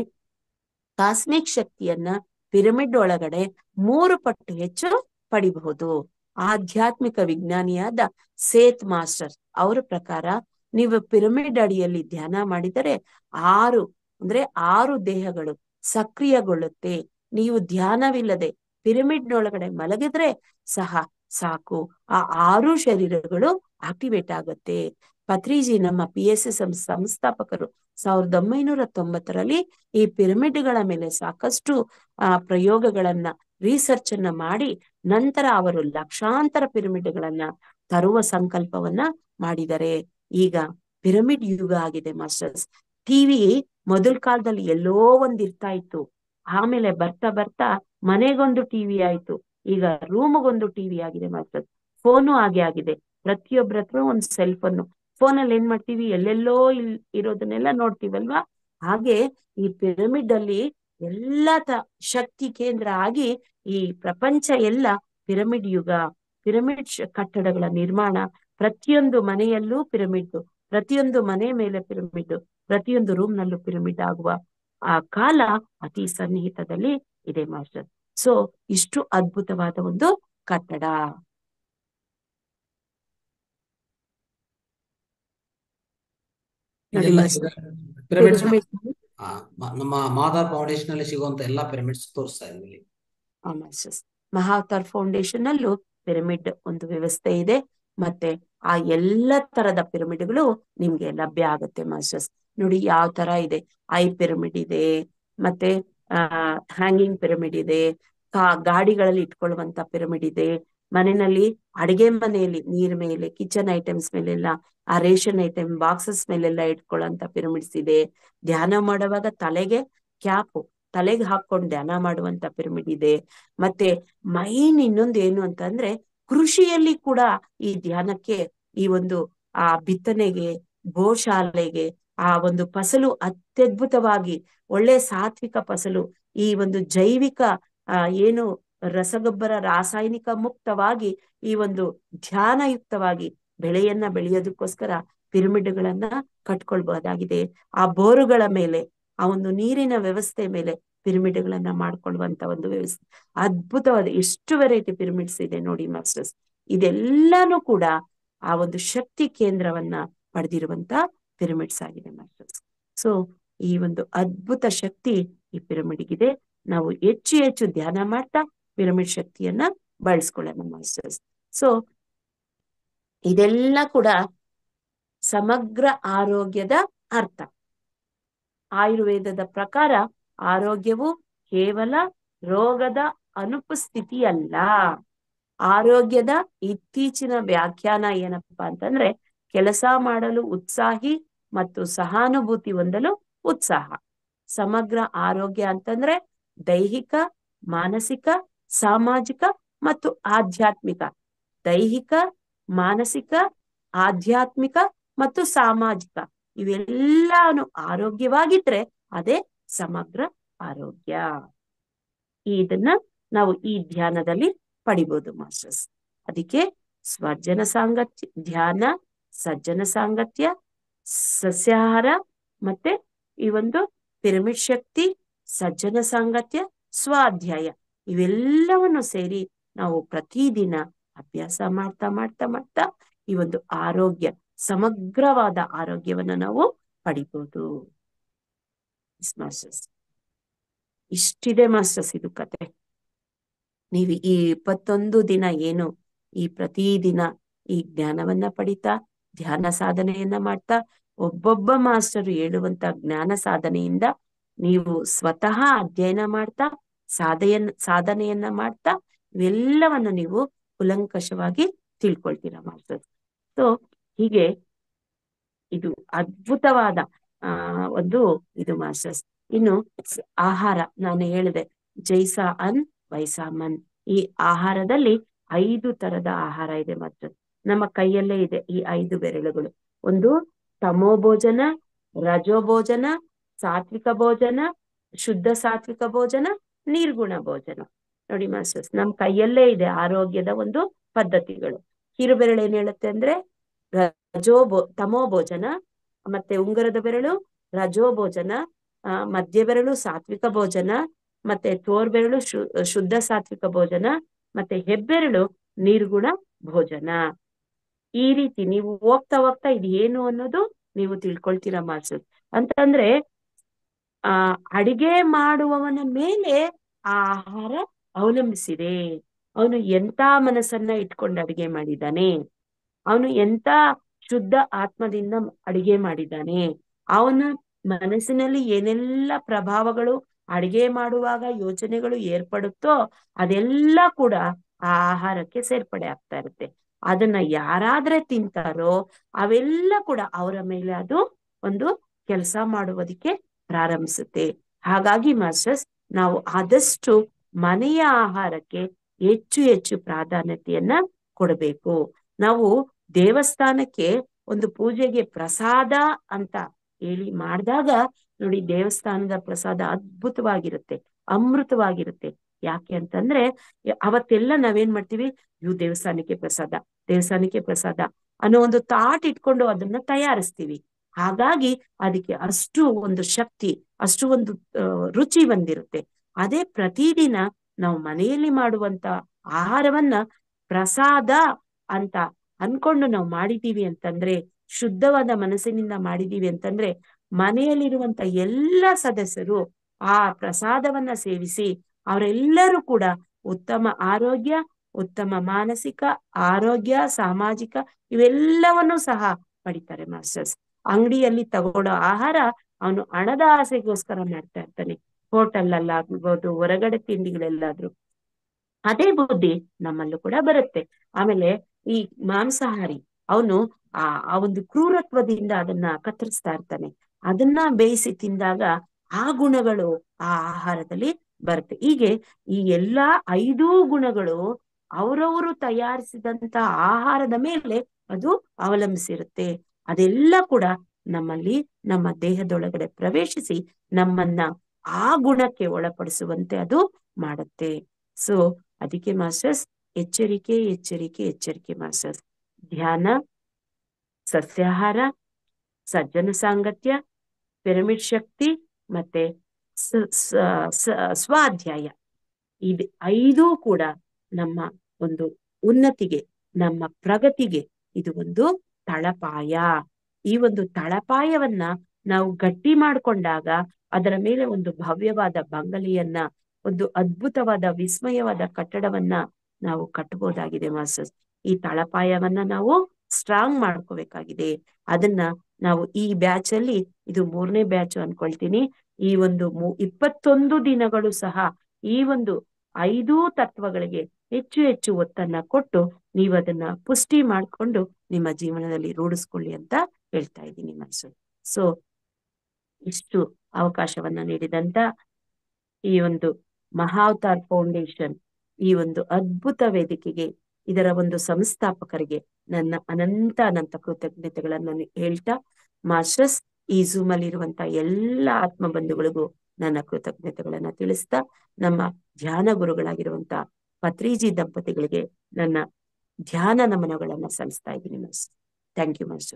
ಕಾಸ್ಮಿಕ್ ಶಕ್ತಿಯನ್ನ ಪಿರಮಿಡ್ ಒಳಗಡೆ ಮೂರು ಪಟ್ಟು ಹೆಚ್ಚು ಪಡಿಬಹುದು ಆಧ್ಯಾತ್ಮಿಕ ವಿಜ್ಞಾನಿಯಾದ ಸೇತ್ ಮಾಸ್ಟರ್ ಅವರ ಪ್ರಕಾರ ನೀವು ಪಿರಮಿಡ್ ಅಡಿಯಲ್ಲಿ ಧ್ಯಾನ ಮಾಡಿದರೆ ಆರು ಅಂದ್ರೆ ಆರು ದೇಹಗಳು ಸಕ್ರಿಯಗೊಳ್ಳುತ್ತೆ ನೀವು ಧ್ಯಾನವಿಲ್ಲದೆ ಪಿರಮಿಡ್ ನೊಳಗಡೆ ಮಲಗಿದ್ರೆ ಸಹ ಸಾಕು ಆ ಆರು ಶರೀರಗಳು ಆಕ್ಟಿವೇಟ್ ಆಗುತ್ತೆ ಪತ್ರಿಜಿ ನಮ್ಮ ಪಿ ಎಸ್ ಎಸ್ ಸಂಸ್ಥಾಪಕರು ಸಾವಿರದ ಒಂಬೈನೂರ ತೊಂಬತ್ತರಲ್ಲಿ ಈ ಪಿರಮಿಡ್ಗಳ ಮೇಲೆ ಸಾಕಷ್ಟು ಆ ಪ್ರಯೋಗಗಳನ್ನ ರಿಸರ್ಚ್ ಅನ್ನ ಮಾಡಿ ನಂತರ ಅವರು ಲಕ್ಷಾಂತರ ಪಿರಮಿಡ್ಗಳನ್ನ ತರುವ ಸಂಕಲ್ಪವನ್ನ ಮಾಡಿದರೆ ಈಗ ಪಿರಮಿಡ್ ಯುಗ ಆಗಿದೆ ಮಾಸ್ಟರ್ಸ್ ಟಿವಿ ಮೊದಲ ಕಾಲದಲ್ಲಿ ಎಲ್ಲೋ ಒಂದ್ ಇರ್ತಾ ಇತ್ತು ಆಮೇಲೆ ಬರ್ತಾ ಬರ್ತಾ ಮನೆಗೊಂದು ಟಿವಿ ಆಯ್ತು ಈಗ ರೂಮ್ಗೊಂದು ಟಿವಿ ಆಗಿದೆ ಮಾಸ್ಟರ್ಸ್ ಫೋನು ಹಾಗೆ ಆಗಿದೆ ಪ್ರತಿಯೊಬ್ಬರ ಹತ್ರ ಒಂದ್ ಸೆಲ್ ಫೋನ್ ಅಲ್ಲಿ ಏನ್ ಮಾಡ್ತೀವಿ ಎಲ್ಲೆಲ್ಲೋ ಇಲ್ ಇರೋದನ್ನೆಲ್ಲ ನೋಡ್ತೀವಲ್ವಾ ಹಾಗೆ ಈ ಪಿರಮಿಡ್ ಅಲ್ಲಿ ಎಲ್ಲ ಶಕ್ತಿ ಕೇಂದ್ರ ಆಗಿ ಈ ಪ್ರಪಂಚ ಎಲ್ಲ ಪಿರಮಿಡ್ ಯುಗ ಪಿರಮಿಡ್ ಕಟ್ಟಡಗಳ ನಿರ್ಮಾಣ ಪ್ರತಿಯೊಂದು ಮನೆಯಲ್ಲೂ ಪಿರಮಿಡ್ ಪ್ರತಿಯೊಂದು ಮನೆ ಮೇಲೆ ಪಿರಮಿಡ್ ಪ್ರತಿಯೊಂದು ರೂಮ್ ನಲ್ಲೂ ಪಿರಮಿಡ್ ಆಗುವ ಆ ಕಾಲ ಅತಿ ಸನ್ನಿಹಿತದಲ್ಲಿ ಇದೆ ಮಾಸ್ಟರ್ ಸೊ ಇಷ್ಟು ಅದ್ಭುತವಾದ ಒಂದು ಕಟ್ಟಡ ನಮ್ಮ ಮಾದಾರ್ ಫೌಂಡೇಶನ್ ಅಲ್ಲಿ ಸಿಗುವಂತ ಎಲ್ಲಾ ಪಿರಮಿಡ್ಸ್ ತೋರಿಸ್ತಾ ಇದ್ವಿ oh, ಮಹಾತಾರ್ ಫೌಂಡೇಶನ್ ಅಲ್ಲೂ ಪಿರಮಿಡ್ ಒಂದು ವ್ಯವಸ್ಥೆ ಇದೆ ಮತ್ತೆ ಆ ಎಲ್ಲ ತರದ ಪಿರಮಿಡ್ಗಳು ನಿಮ್ಗೆ ಲಭ್ಯ ಆಗುತ್ತೆ ಮಾಸ್ಟರ್ಸ್ ನೋಡಿ ಯಾವ ತರ ಇದೆ ಐ ಪಿರಮಿಡ್ ಇದೆ ಮತ್ತೆ ಹ್ಯಾಂಗಿಂಗ್ ಪಿರಮಿಡ್ ಇದೆ ಗಾಡಿಗಳಲ್ಲಿ ಇಟ್ಕೊಳ್ಳುವಂತ ಪಿರಮಿಡ್ ಇದೆ ಮನೆಯಲ್ಲಿ ಅಡಿಗೆ ಮನೆಯಲ್ಲಿ ನೀರ್ ಮೇಲೆ ಕಿಚನ್ ಐಟಮ್ಸ್ ಮೇಲೆಲ್ಲ ಆ ರೇಷನ್ ಐಟಮ್ ಬಾಕ್ಸಸ್ ಮೇಲೆಲ್ಲ ಇಟ್ಕೊಳ್ಳಂತ ಪಿರಮಿಡ್ಸ್ ಇದೆ ಧ್ಯಾನ ಮಾಡುವಾಗ ತಲೆಗೆ ಕ್ಯಾಪು ತಲೆಗೆ ಹಾಕೊಂಡು ಧ್ಯಾನ ಮಾಡುವಂತ ಪಿರಮಿಡ್ ಇದೆ ಮತ್ತೆ ಮೈನ್ ಇನ್ನೊಂದು ಏನು ಅಂತಂದ್ರೆ ಕೃಷಿಯಲ್ಲಿ ಕೂಡ ಈ ಧ್ಯಾನಕ್ಕೆ ಈ ಒಂದು ಆ ಬಿತ್ತನೆಗೆ ಗೋಶಾಲೆಗೆ ಆ ಒಂದು ಫಸಲು ಅತ್ಯದ್ಭುತವಾಗಿ ಒಳ್ಳೆ ಸಾತ್ವಿಕ ಫಸಲು ಈ ಒಂದು ಜೈವಿಕ ಏನು ರಸಗೊಬ್ಬರ ರಾಸಾಯನಿಕ ಮುಕ್ತವಾಗಿ ಈ ಒಂದು ಧ್ಯಾನಯುಕ್ತವಾಗಿ ಬೆಳೆಯನ್ನ ಬೆಳೆಯೋದಕ್ಕೋಸ್ಕರ ಪಿರಮಿಡ್ಗಳನ್ನ ಕಟ್ಕೊಳ್ಬಹುದಾಗಿದೆ ಆ ಬೋರುಗಳ ಮೇಲೆ ಆ ಒಂದು ನೀರಿನ ವ್ಯವಸ್ಥೆ ಮೇಲೆ ಪಿರಮಿಡ್ಗಳನ್ನ ಮಾಡ್ಕೊಳ್ಳುವಂತ ಒಂದು ವ್ಯವಸ್ಥೆ ಅದ್ಭುತವಾದ ಎಷ್ಟು ವೆರೈಟಿ ಪಿರಮಿಡ್ಸ್ ಇದೆ ನೋಡಿ ಮಾಸ್ಟರ್ಸ್ ಇದೆಲ್ಲಾನು ಕೂಡ ಆ ಒಂದು ಶಕ್ತಿ ಕೇಂದ್ರವನ್ನ ಪಡೆದಿರುವಂತ ಪಿರಮಿಡ್ಸ್ ಆಗಿದೆ ಮಾಸ್ಟರ್ಸ್ ಸೊ ಈ ಒಂದು ಅದ್ಭುತ ಶಕ್ತಿ ಈ ಪಿರಮಿಡ್ಗಿದೆ ನಾವು ಹೆಚ್ಚು ಹೆಚ್ಚು ಧ್ಯಾನ ಮಾಡ್ತಾ ಪಿರಮಿಡ್ ಶಕ್ತಿಯನ್ನ ಬಳಸ್ಕೊಳ್ಳೋಣ ಮಾಸ್ಟರ್ಸ್ ಸೊ ಇದೆಲ್ಲ ಕೂಡ ಸಮಗ್ರ ಆರೋಗ್ಯದ ಅರ್ಥ ಆಯುರ್ವೇದದ ಪ್ರಕಾರ ಆರೋಗ್ಯವು ಕೇವಲ ರೋಗದ ಅನುಪಸ್ಥಿತಿಯಲ್ಲ ಆರೋಗ್ಯದ ಇತ್ತೀಚಿನ ವ್ಯಾಖ್ಯಾನ ಏನಪ್ಪಾ ಅಂತಂದ್ರೆ ಕೆಲಸ ಮಾಡಲು ಉತ್ಸಾಹಿ ಮತ್ತು ಸಹಾನುಭೂತಿ ಹೊಂದಲು ಉತ್ಸಾಹ ಸಮಗ್ರ ಆರೋಗ್ಯ ಅಂತಂದ್ರೆ ದೈಹಿಕ ಮಾನಸಿಕ ಸಾಮಾಜಿಕ ಮತ್ತು ಆಧ್ಯಾತ್ಮಿಕ ದೈಹಿಕ ಮಾನಸಿಕ ಆಧ್ಯಾತ್ಮಿಕ ಮತ್ತು ಸಾಮಾಜಿಕ ಇವೆಲ್ಲಾನು ಆರೋಗ್ಯವಾಗಿದ್ರೆ ಅದೇ ಸಮಗ್ರ ಆರೋಗ್ಯ ಇದನ್ನ ನಾವು ಈ ಧ್ಯಾನದಲ್ಲಿ ಪಡಿಬಹುದು ಮಾಸ್ಟರ್ಸ್ ಅದಕ್ಕೆ ಸ್ವಜನ ಸಾಂಗತ್ಯ ಧ್ಯಾನ ಸಜ್ಜನ ಸಾಂಗತ್ಯ ಸಸ್ಯಾಹಾರ ಮತ್ತೆ ಈ ಒಂದು ಪಿರಮಿಡ್ ಶಕ್ತಿ ಸಜ್ಜನ ಸಾಂಗತ್ಯ ಸ್ವಾಧ್ಯಾಯ ಇವೆಲ್ಲವನ್ನು ಸೇರಿ ನಾವು ಪ್ರತಿದಿನ ಅಭ್ಯಾಸ ಮಾಡ್ತಾ ಮಾಡ್ತಾ ಮಾಡ್ತಾ ಈ ಒಂದು ಆರೋಗ್ಯ ಸಮಗ್ರವಾದ ಆರೋಗ್ಯವನ್ನ ನಾವು ಪಡಿಬಹುದು ಮಾಸ್ಟರ್ಸ್ ಇಷ್ಟಿದೆ ಮಾಸ್ಟರ್ಸ್ ಇದು ಕತೆ ನೀವು ಈ ಇಪ್ಪತ್ತೊಂದು ದಿನ ಏನು ಈ ಪ್ರತಿದಿನ ಈ ಜ್ಞಾನವನ್ನ ಪಡಿತಾ ಧ್ಯಾನ ಸಾಧನೆಯನ್ನ ಮಾಡ್ತಾ ಒಬ್ಬೊಬ್ಬ ಮಾಸ್ಟರ್ ಹೇಳುವಂತ ಜ್ಞಾನ ಸಾಧನೆಯಿಂದ ನೀವು ಸ್ವತಃ ಅಧ್ಯಯನ ಮಾಡ್ತಾ ಸಾಧೆಯನ್ನ ಸಾಧನೆಯನ್ನ ಮಾಡ್ತಾ ಇವೆಲ್ಲವನ್ನ ನೀವು ಕುಲಂಕಷವಾಗಿ ತಿಳ್ಕೊಳ್ತೀರಾ ಮಾಡ್ತದೆ ಸೊ ಹೀಗೆ ಇದು ಅದ್ಭುತವಾದ ಆ ಒಂದು ಇದು ಮಾಸ್ಟರ್ಸ್ ಇನ್ನು ಆಹಾರ ನಾನು ಹೇಳಿದೆ ಜೈಸಾ ಅನ್ ವೈಸಾಮನ್ ಈ ಆಹಾರದಲ್ಲಿ ಐದು ತರದ ಆಹಾರ ಇದೆ ಮಾತ್ರ ನಮ್ಮ ಕೈಯಲ್ಲೇ ಇದೆ ಈ ಐದು ಬೆರಳುಗಳು ಒಂದು ತಮೋ ಭೋಜನ ರಜೋ ಭೋಜನ ಸಾತ್ವಿಕ ಭೋಜನ ಶುದ್ಧ ಸಾತ್ವಿಕ ಭೋಜನ ನಿರ್ಗುಣ ಭೋಜನ ನೋಡಿ ಮಾಸ್ಟರ್ಸ್ ನಮ್ ಕೈಯಲ್ಲೇ ಇದೆ ಆರೋಗ್ಯದ ಒಂದು ಪದ್ಧತಿಗಳು ಕಿರುಬೆರಳು ಏನ್ ಹೇಳುತ್ತೆ ಅಂದ್ರೆ ರಜೋ ತಮೋ ಭೋಜನ ಮತ್ತೆ ಉಂಗರದ ಬೆರಳು ರಜೋ ಭೋಜನ ಮಧ್ಯ ಬೆರಳು ಸಾತ್ವಿಕ ಭೋಜನ ಮತ್ತೆ ತೋರ್ ಬೆರಳು ಶುದ್ಧ ಸಾತ್ವಿಕ ಭೋಜನ ಮತ್ತೆ ಹೆಬ್ಬೆರಳು ನಿರ್ಗುಣ ಭೋಜನ ಈ ರೀತಿ ನೀವು ಹೋಗ್ತಾ ಹೋಗ್ತಾ ಇದು ಏನು ಅನ್ನೋದು ನೀವು ತಿಳ್ಕೊಳ್ತೀರಾ ಮಾಸ್ಟರ್ಸ್ ಅಂತಂದ್ರೆ ಆ ಅಡಿಗೆ ಮಾಡುವವನ ಮೇಲೆ ಆ ಆಹಾರ ಅವಲಂಬಿಸಿದೆ ಅವನು ಎಂತ ಮನಸ್ಸನ್ನ ಇಟ್ಕೊಂಡು ಅಡಿಗೆ ಮಾಡಿದ್ದಾನೆ ಅವನು ಎಂತ ಶುದ್ಧ ಆತ್ಮದಿಂದ ಅಡಿಗೆ ಮಾಡಿದ್ದಾನೆ ಅವನ ಮನಸ್ಸಿನಲ್ಲಿ ಏನೆಲ್ಲ ಪ್ರಭಾವಗಳು ಅಡಿಗೆ ಮಾಡುವಾಗ ಯೋಚನೆಗಳು ಏರ್ಪಡುತ್ತೋ ಅದೆಲ್ಲ ಕೂಡ ಆ ಆಹಾರಕ್ಕೆ ಸೇರ್ಪಡೆ ಆಗ್ತಾ ಇರುತ್ತೆ ಅದನ್ನ ಯಾರಾದ್ರೆ ತಿಂತಾರೋ ಅವೆಲ್ಲ ಕೂಡ ಅವರ ಮೇಲೆ ಅದು ಒಂದು ಕೆಲಸ ಮಾಡುವುದಕ್ಕೆ ಪ್ರಾರಂಭಿಸುತ್ತೆ ಹಾಗಾಗಿ ಮಾಸ್ಟರ್ಸ್ ನಾವು ಆದಷ್ಟು ಮನೆಯ ಆಹಾರಕ್ಕೆ ಹೆಚ್ಚು ಹೆಚ್ಚು ಪ್ರಾಧಾನ್ಯತೆಯನ್ನ ಕೊಡಬೇಕು ನಾವು ದೇವಸ್ಥಾನಕ್ಕೆ ಒಂದು ಪೂಜೆಗೆ ಪ್ರಸಾದ ಅಂತ ಹೇಳಿ ಮಾಡಿದಾಗ ನೋಡಿ ದೇವಸ್ಥಾನದ ಪ್ರಸಾದ ಅದ್ಭುತವಾಗಿರುತ್ತೆ ಅಮೃತವಾಗಿರುತ್ತೆ ಯಾಕೆ ಅಂತಂದ್ರೆ ಅವತ್ತೆಲ್ಲ ನಾವೇನ್ ಮಾಡ್ತೀವಿ ಇವು ದೇವಸ್ಥಾನಕ್ಕೆ ಪ್ರಸಾದ ದೇವಸ್ಥಾನಕ್ಕೆ ಪ್ರಸಾದ ಅನ್ನೋ ಒಂದು ತಾಟ್ ಇಟ್ಕೊಂಡು ಅದನ್ನ ತಯಾರಿಸ್ತೀವಿ ಹಾಗಾಗಿ ಅದಕ್ಕೆ ಅಷ್ಟು ಒಂದು ಶಕ್ತಿ ಅಷ್ಟು ಒಂದು ರುಚಿ ಬಂದಿರುತ್ತೆ ಅದೇ ಪ್ರತಿದಿನ ನಾವು ಮನೆಯಲ್ಲಿ ಮಾಡುವಂತ ಆಹಾರವನ್ನ ಪ್ರಸಾದ ಅಂತ ಅನ್ಕೊಂಡು ನಾವು ಮಾಡಿದೀವಿ ಅಂತಂದ್ರೆ ಶುದ್ಧವಾದ ಮನಸ್ಸಿನಿಂದ ಮಾಡಿದೀವಿ ಅಂತಂದ್ರೆ ಮನೆಯಲ್ಲಿರುವಂತ ಎಲ್ಲ ಸದಸ್ಯರು ಆ ಪ್ರಸಾದವನ್ನ ಸೇವಿಸಿ ಅವರೆಲ್ಲರೂ ಕೂಡ ಉತ್ತಮ ಆರೋಗ್ಯ ಉತ್ತಮ ಮಾನಸಿಕ ಆರೋಗ್ಯ ಸಾಮಾಜಿಕ ಇವೆಲ್ಲವನ್ನೂ ಸಹ ಪಡಿತಾರೆ ಮಾಸ್ಟರ್ಸ್ ಅಂಗಡಿಯಲ್ಲಿ ತಗೊಳ್ಳೋ ಆಹಾರ ಅವನು ಹಣದ ಆಸೆಗೋಸ್ಕರ ಮಾಡ್ತಾ ಇರ್ತಾನೆ ಹೋಟೆಲ್ ಅಲ್ಲಾಗ್ಬೋದು ಹೊರಗಡೆ ತಿಂಡಿಗಳೆಲ್ಲಾದ್ರೂ ಅದೇ ಬುದ್ಧಿ ನಮ್ಮಲ್ಲೂ ಕೂಡ ಬರುತ್ತೆ ಆಮೇಲೆ ಈ ಮಾಂಸಾಹಾರಿ ಅವನು ಆ ಆ ಒಂದು ಕ್ರೂರತ್ವದಿಂದ ಅದನ್ನ ಕತ್ತರಿಸ್ತಾ ಇರ್ತಾನೆ ಅದನ್ನ ಬೇಯಿಸಿ ತಿಂದಾಗ ಆ ಗುಣಗಳು ಆ ಆಹಾರದಲ್ಲಿ ಬರುತ್ತೆ ಹೀಗೆ ಈ ಎಲ್ಲಾ ಐದೂ ಗುಣಗಳು ಅವರವರು ತಯಾರಿಸಿದಂತ ಆಹಾರದ ಮೇಲೆ ಅದು ಅವಲಂಬಿಸಿರುತ್ತೆ ಅದೆಲ್ಲ ಕೂಡ ನಮ್ಮಲ್ಲಿ ನಮ್ಮ ದೇಹದೊಳಗಡೆ ಪ್ರವೇಶಿಸಿ ನಮ್ಮನ್ನ ಆ ಗುಣಕ್ಕೆ ಒಳಪಡಿಸುವಂತೆ ಅದು ಮಾಡುತ್ತೆ ಸೊ ಅದಕ್ಕೆ ಮಾಸ್ಟರ್ಸ್ ಎಚ್ಚರಿಕೆ ಎಚ್ಚರಿಕೆ ಎಚ್ಚರಿಕೆ ಮಾಸ್ಟರ್ಸ್ ಧ್ಯಾನ ಸಸ್ಯಾಹಾರ ಸಜ್ಜನ ಸಾಂಗತ್ಯ ಪಿರಮಿಡ್ ಶಕ್ತಿ ಮತ್ತೆ ಸ್ವಾಧ್ಯಾಯ ಇದು ಐದು ಕೂಡ ನಮ್ಮ ಒಂದು ಉನ್ನತಿಗೆ ನಮ್ಮ ಪ್ರಗತಿಗೆ ಇದು ಒಂದು ತಳಪಾಯ ಈ ಒಂದು ತಳಪಾಯವನ್ನ ನಾವು ಗಟ್ಟಿ ಮಾಡ್ಕೊಂಡಾಗ ಅದರ ಮೇಲೆ ಒಂದು ಭವ್ಯವಾದ ಬಂಗಲಿಯನ್ನ ಒಂದು ಅದ್ಭುತವಾದ ವಿಸ್ಮಯವಾದ ಕಟ್ಟಡವನ್ನ ನಾವು ಕಟ್ಟಬಹುದಾಗಿದೆ ಮಾಸ್ಟರ್ಸ್ ಈ ತಳಪಾಯವನ್ನ ನಾವು ಸ್ಟ್ರಾಂಗ್ ಮಾಡ್ಕೋಬೇಕಾಗಿದೆ ಅದನ್ನ ನಾವು ಈ ಬ್ಯಾಚ್ ಅಲ್ಲಿ ಇದು ಮೂರನೇ ಬ್ಯಾಚ್ ಅನ್ಕೊಳ್ತೀನಿ ಈ ಒಂದು ಇಪ್ಪತ್ತೊಂದು ದಿನಗಳು ಸಹ ಈ ಒಂದು ಐದು ತತ್ವಗಳಿಗೆ ಹೆಚ್ಚು ಹೆಚ್ಚು ಒತ್ತನ್ನ ಕೊಟ್ಟು ನೀವು ಅದನ್ನ ಪುಷ್ಟಿ ಮಾಡಿಕೊಂಡು ನಿಮ್ಮ ಜೀವನದಲ್ಲಿ ರೂಢಿಸ್ಕೊಳ್ಳಿ ಅಂತ ಹೇಳ್ತಾ ಇದ್ದೀನಿ ಮನಸ್ಸು ಸೊ ಇಷ್ಟು ಅವಕಾಶವನ್ನ ನೀಡಿದಂತ ಈ ಒಂದು ಮಹಾವತಾರ್ ಫೌಂಡೇಶನ್ ಈ ಒಂದು ಅದ್ಭುತ ವೇದಿಕೆಗೆ ಇದರ ಒಂದು ಸಂಸ್ಥಾಪಕರಿಗೆ ನನ್ನ ಅನಂತ ಅನಂತ ಕೃತಜ್ಞತೆಗಳನ್ನು ಹೇಳ್ತಾ ಮಾಸ್ಟರ್ಸ್ ಈ ಝೂಮ್ ಅಲ್ಲಿ ಇರುವಂತ ಎಲ್ಲ ಆತ್ಮ ಬಂಧುಗಳಿಗೂ ನನ್ನ ಕೃತಜ್ಞತೆಗಳನ್ನ ತಿಳಿಸ್ತಾ ನಮ್ಮ ಧ್ಯಾನ ಗುರುಗಳಾಗಿರುವಂತ ಪತ್ರಿಜಿ ದಂಪತಿಗಳಿಗೆ ನನ್ನ ಧ್ಯಾನ ನಮನಗಳನ್ನ ಸಲ್ಲಿಸ್ತಾ ಇದ್ದೀನಿ miss thank you much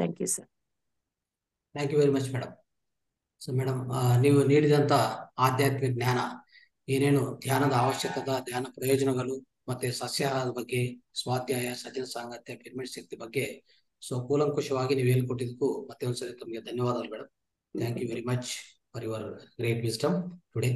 thank you sir thank you very much madam so madam ನೀವು ನೀಡಿದಂತ ಆಧ್ಯಾತ್ಮಿಕ ಜ್ಞಾನ ಏನೇನು ಧ್ಯಾನದ ಅವಶ್ಯಕತೆ ಧ್ಯಾನ ಪ್ರಯೋಜನಗಳು ಮತ್ತೆ ಸಸ್ಯಾಹಾರದ ಬಗ್ಗೆ ಸ್ವಾಧ್ಯಾಯ ಸಜ್ಜನ ಸಾಂಗತ್ಯ ಪಿರ್ಮಿಡ್ ಶಕ್ತಿ ಬಗ್ಗೆ ಸೊ ಕೂಲಂಕುಷವಾಗಿ ನೀವು ಹೇಳ್ಕೊಟ್ಟಿದ್ದಕ್ಕೂ ಮತ್ತೆ ಒಂದ್ಸರಿ ತಮಗೆ ಧನ್ಯವಾದಗಳು madam thank you very much for your great wisdom today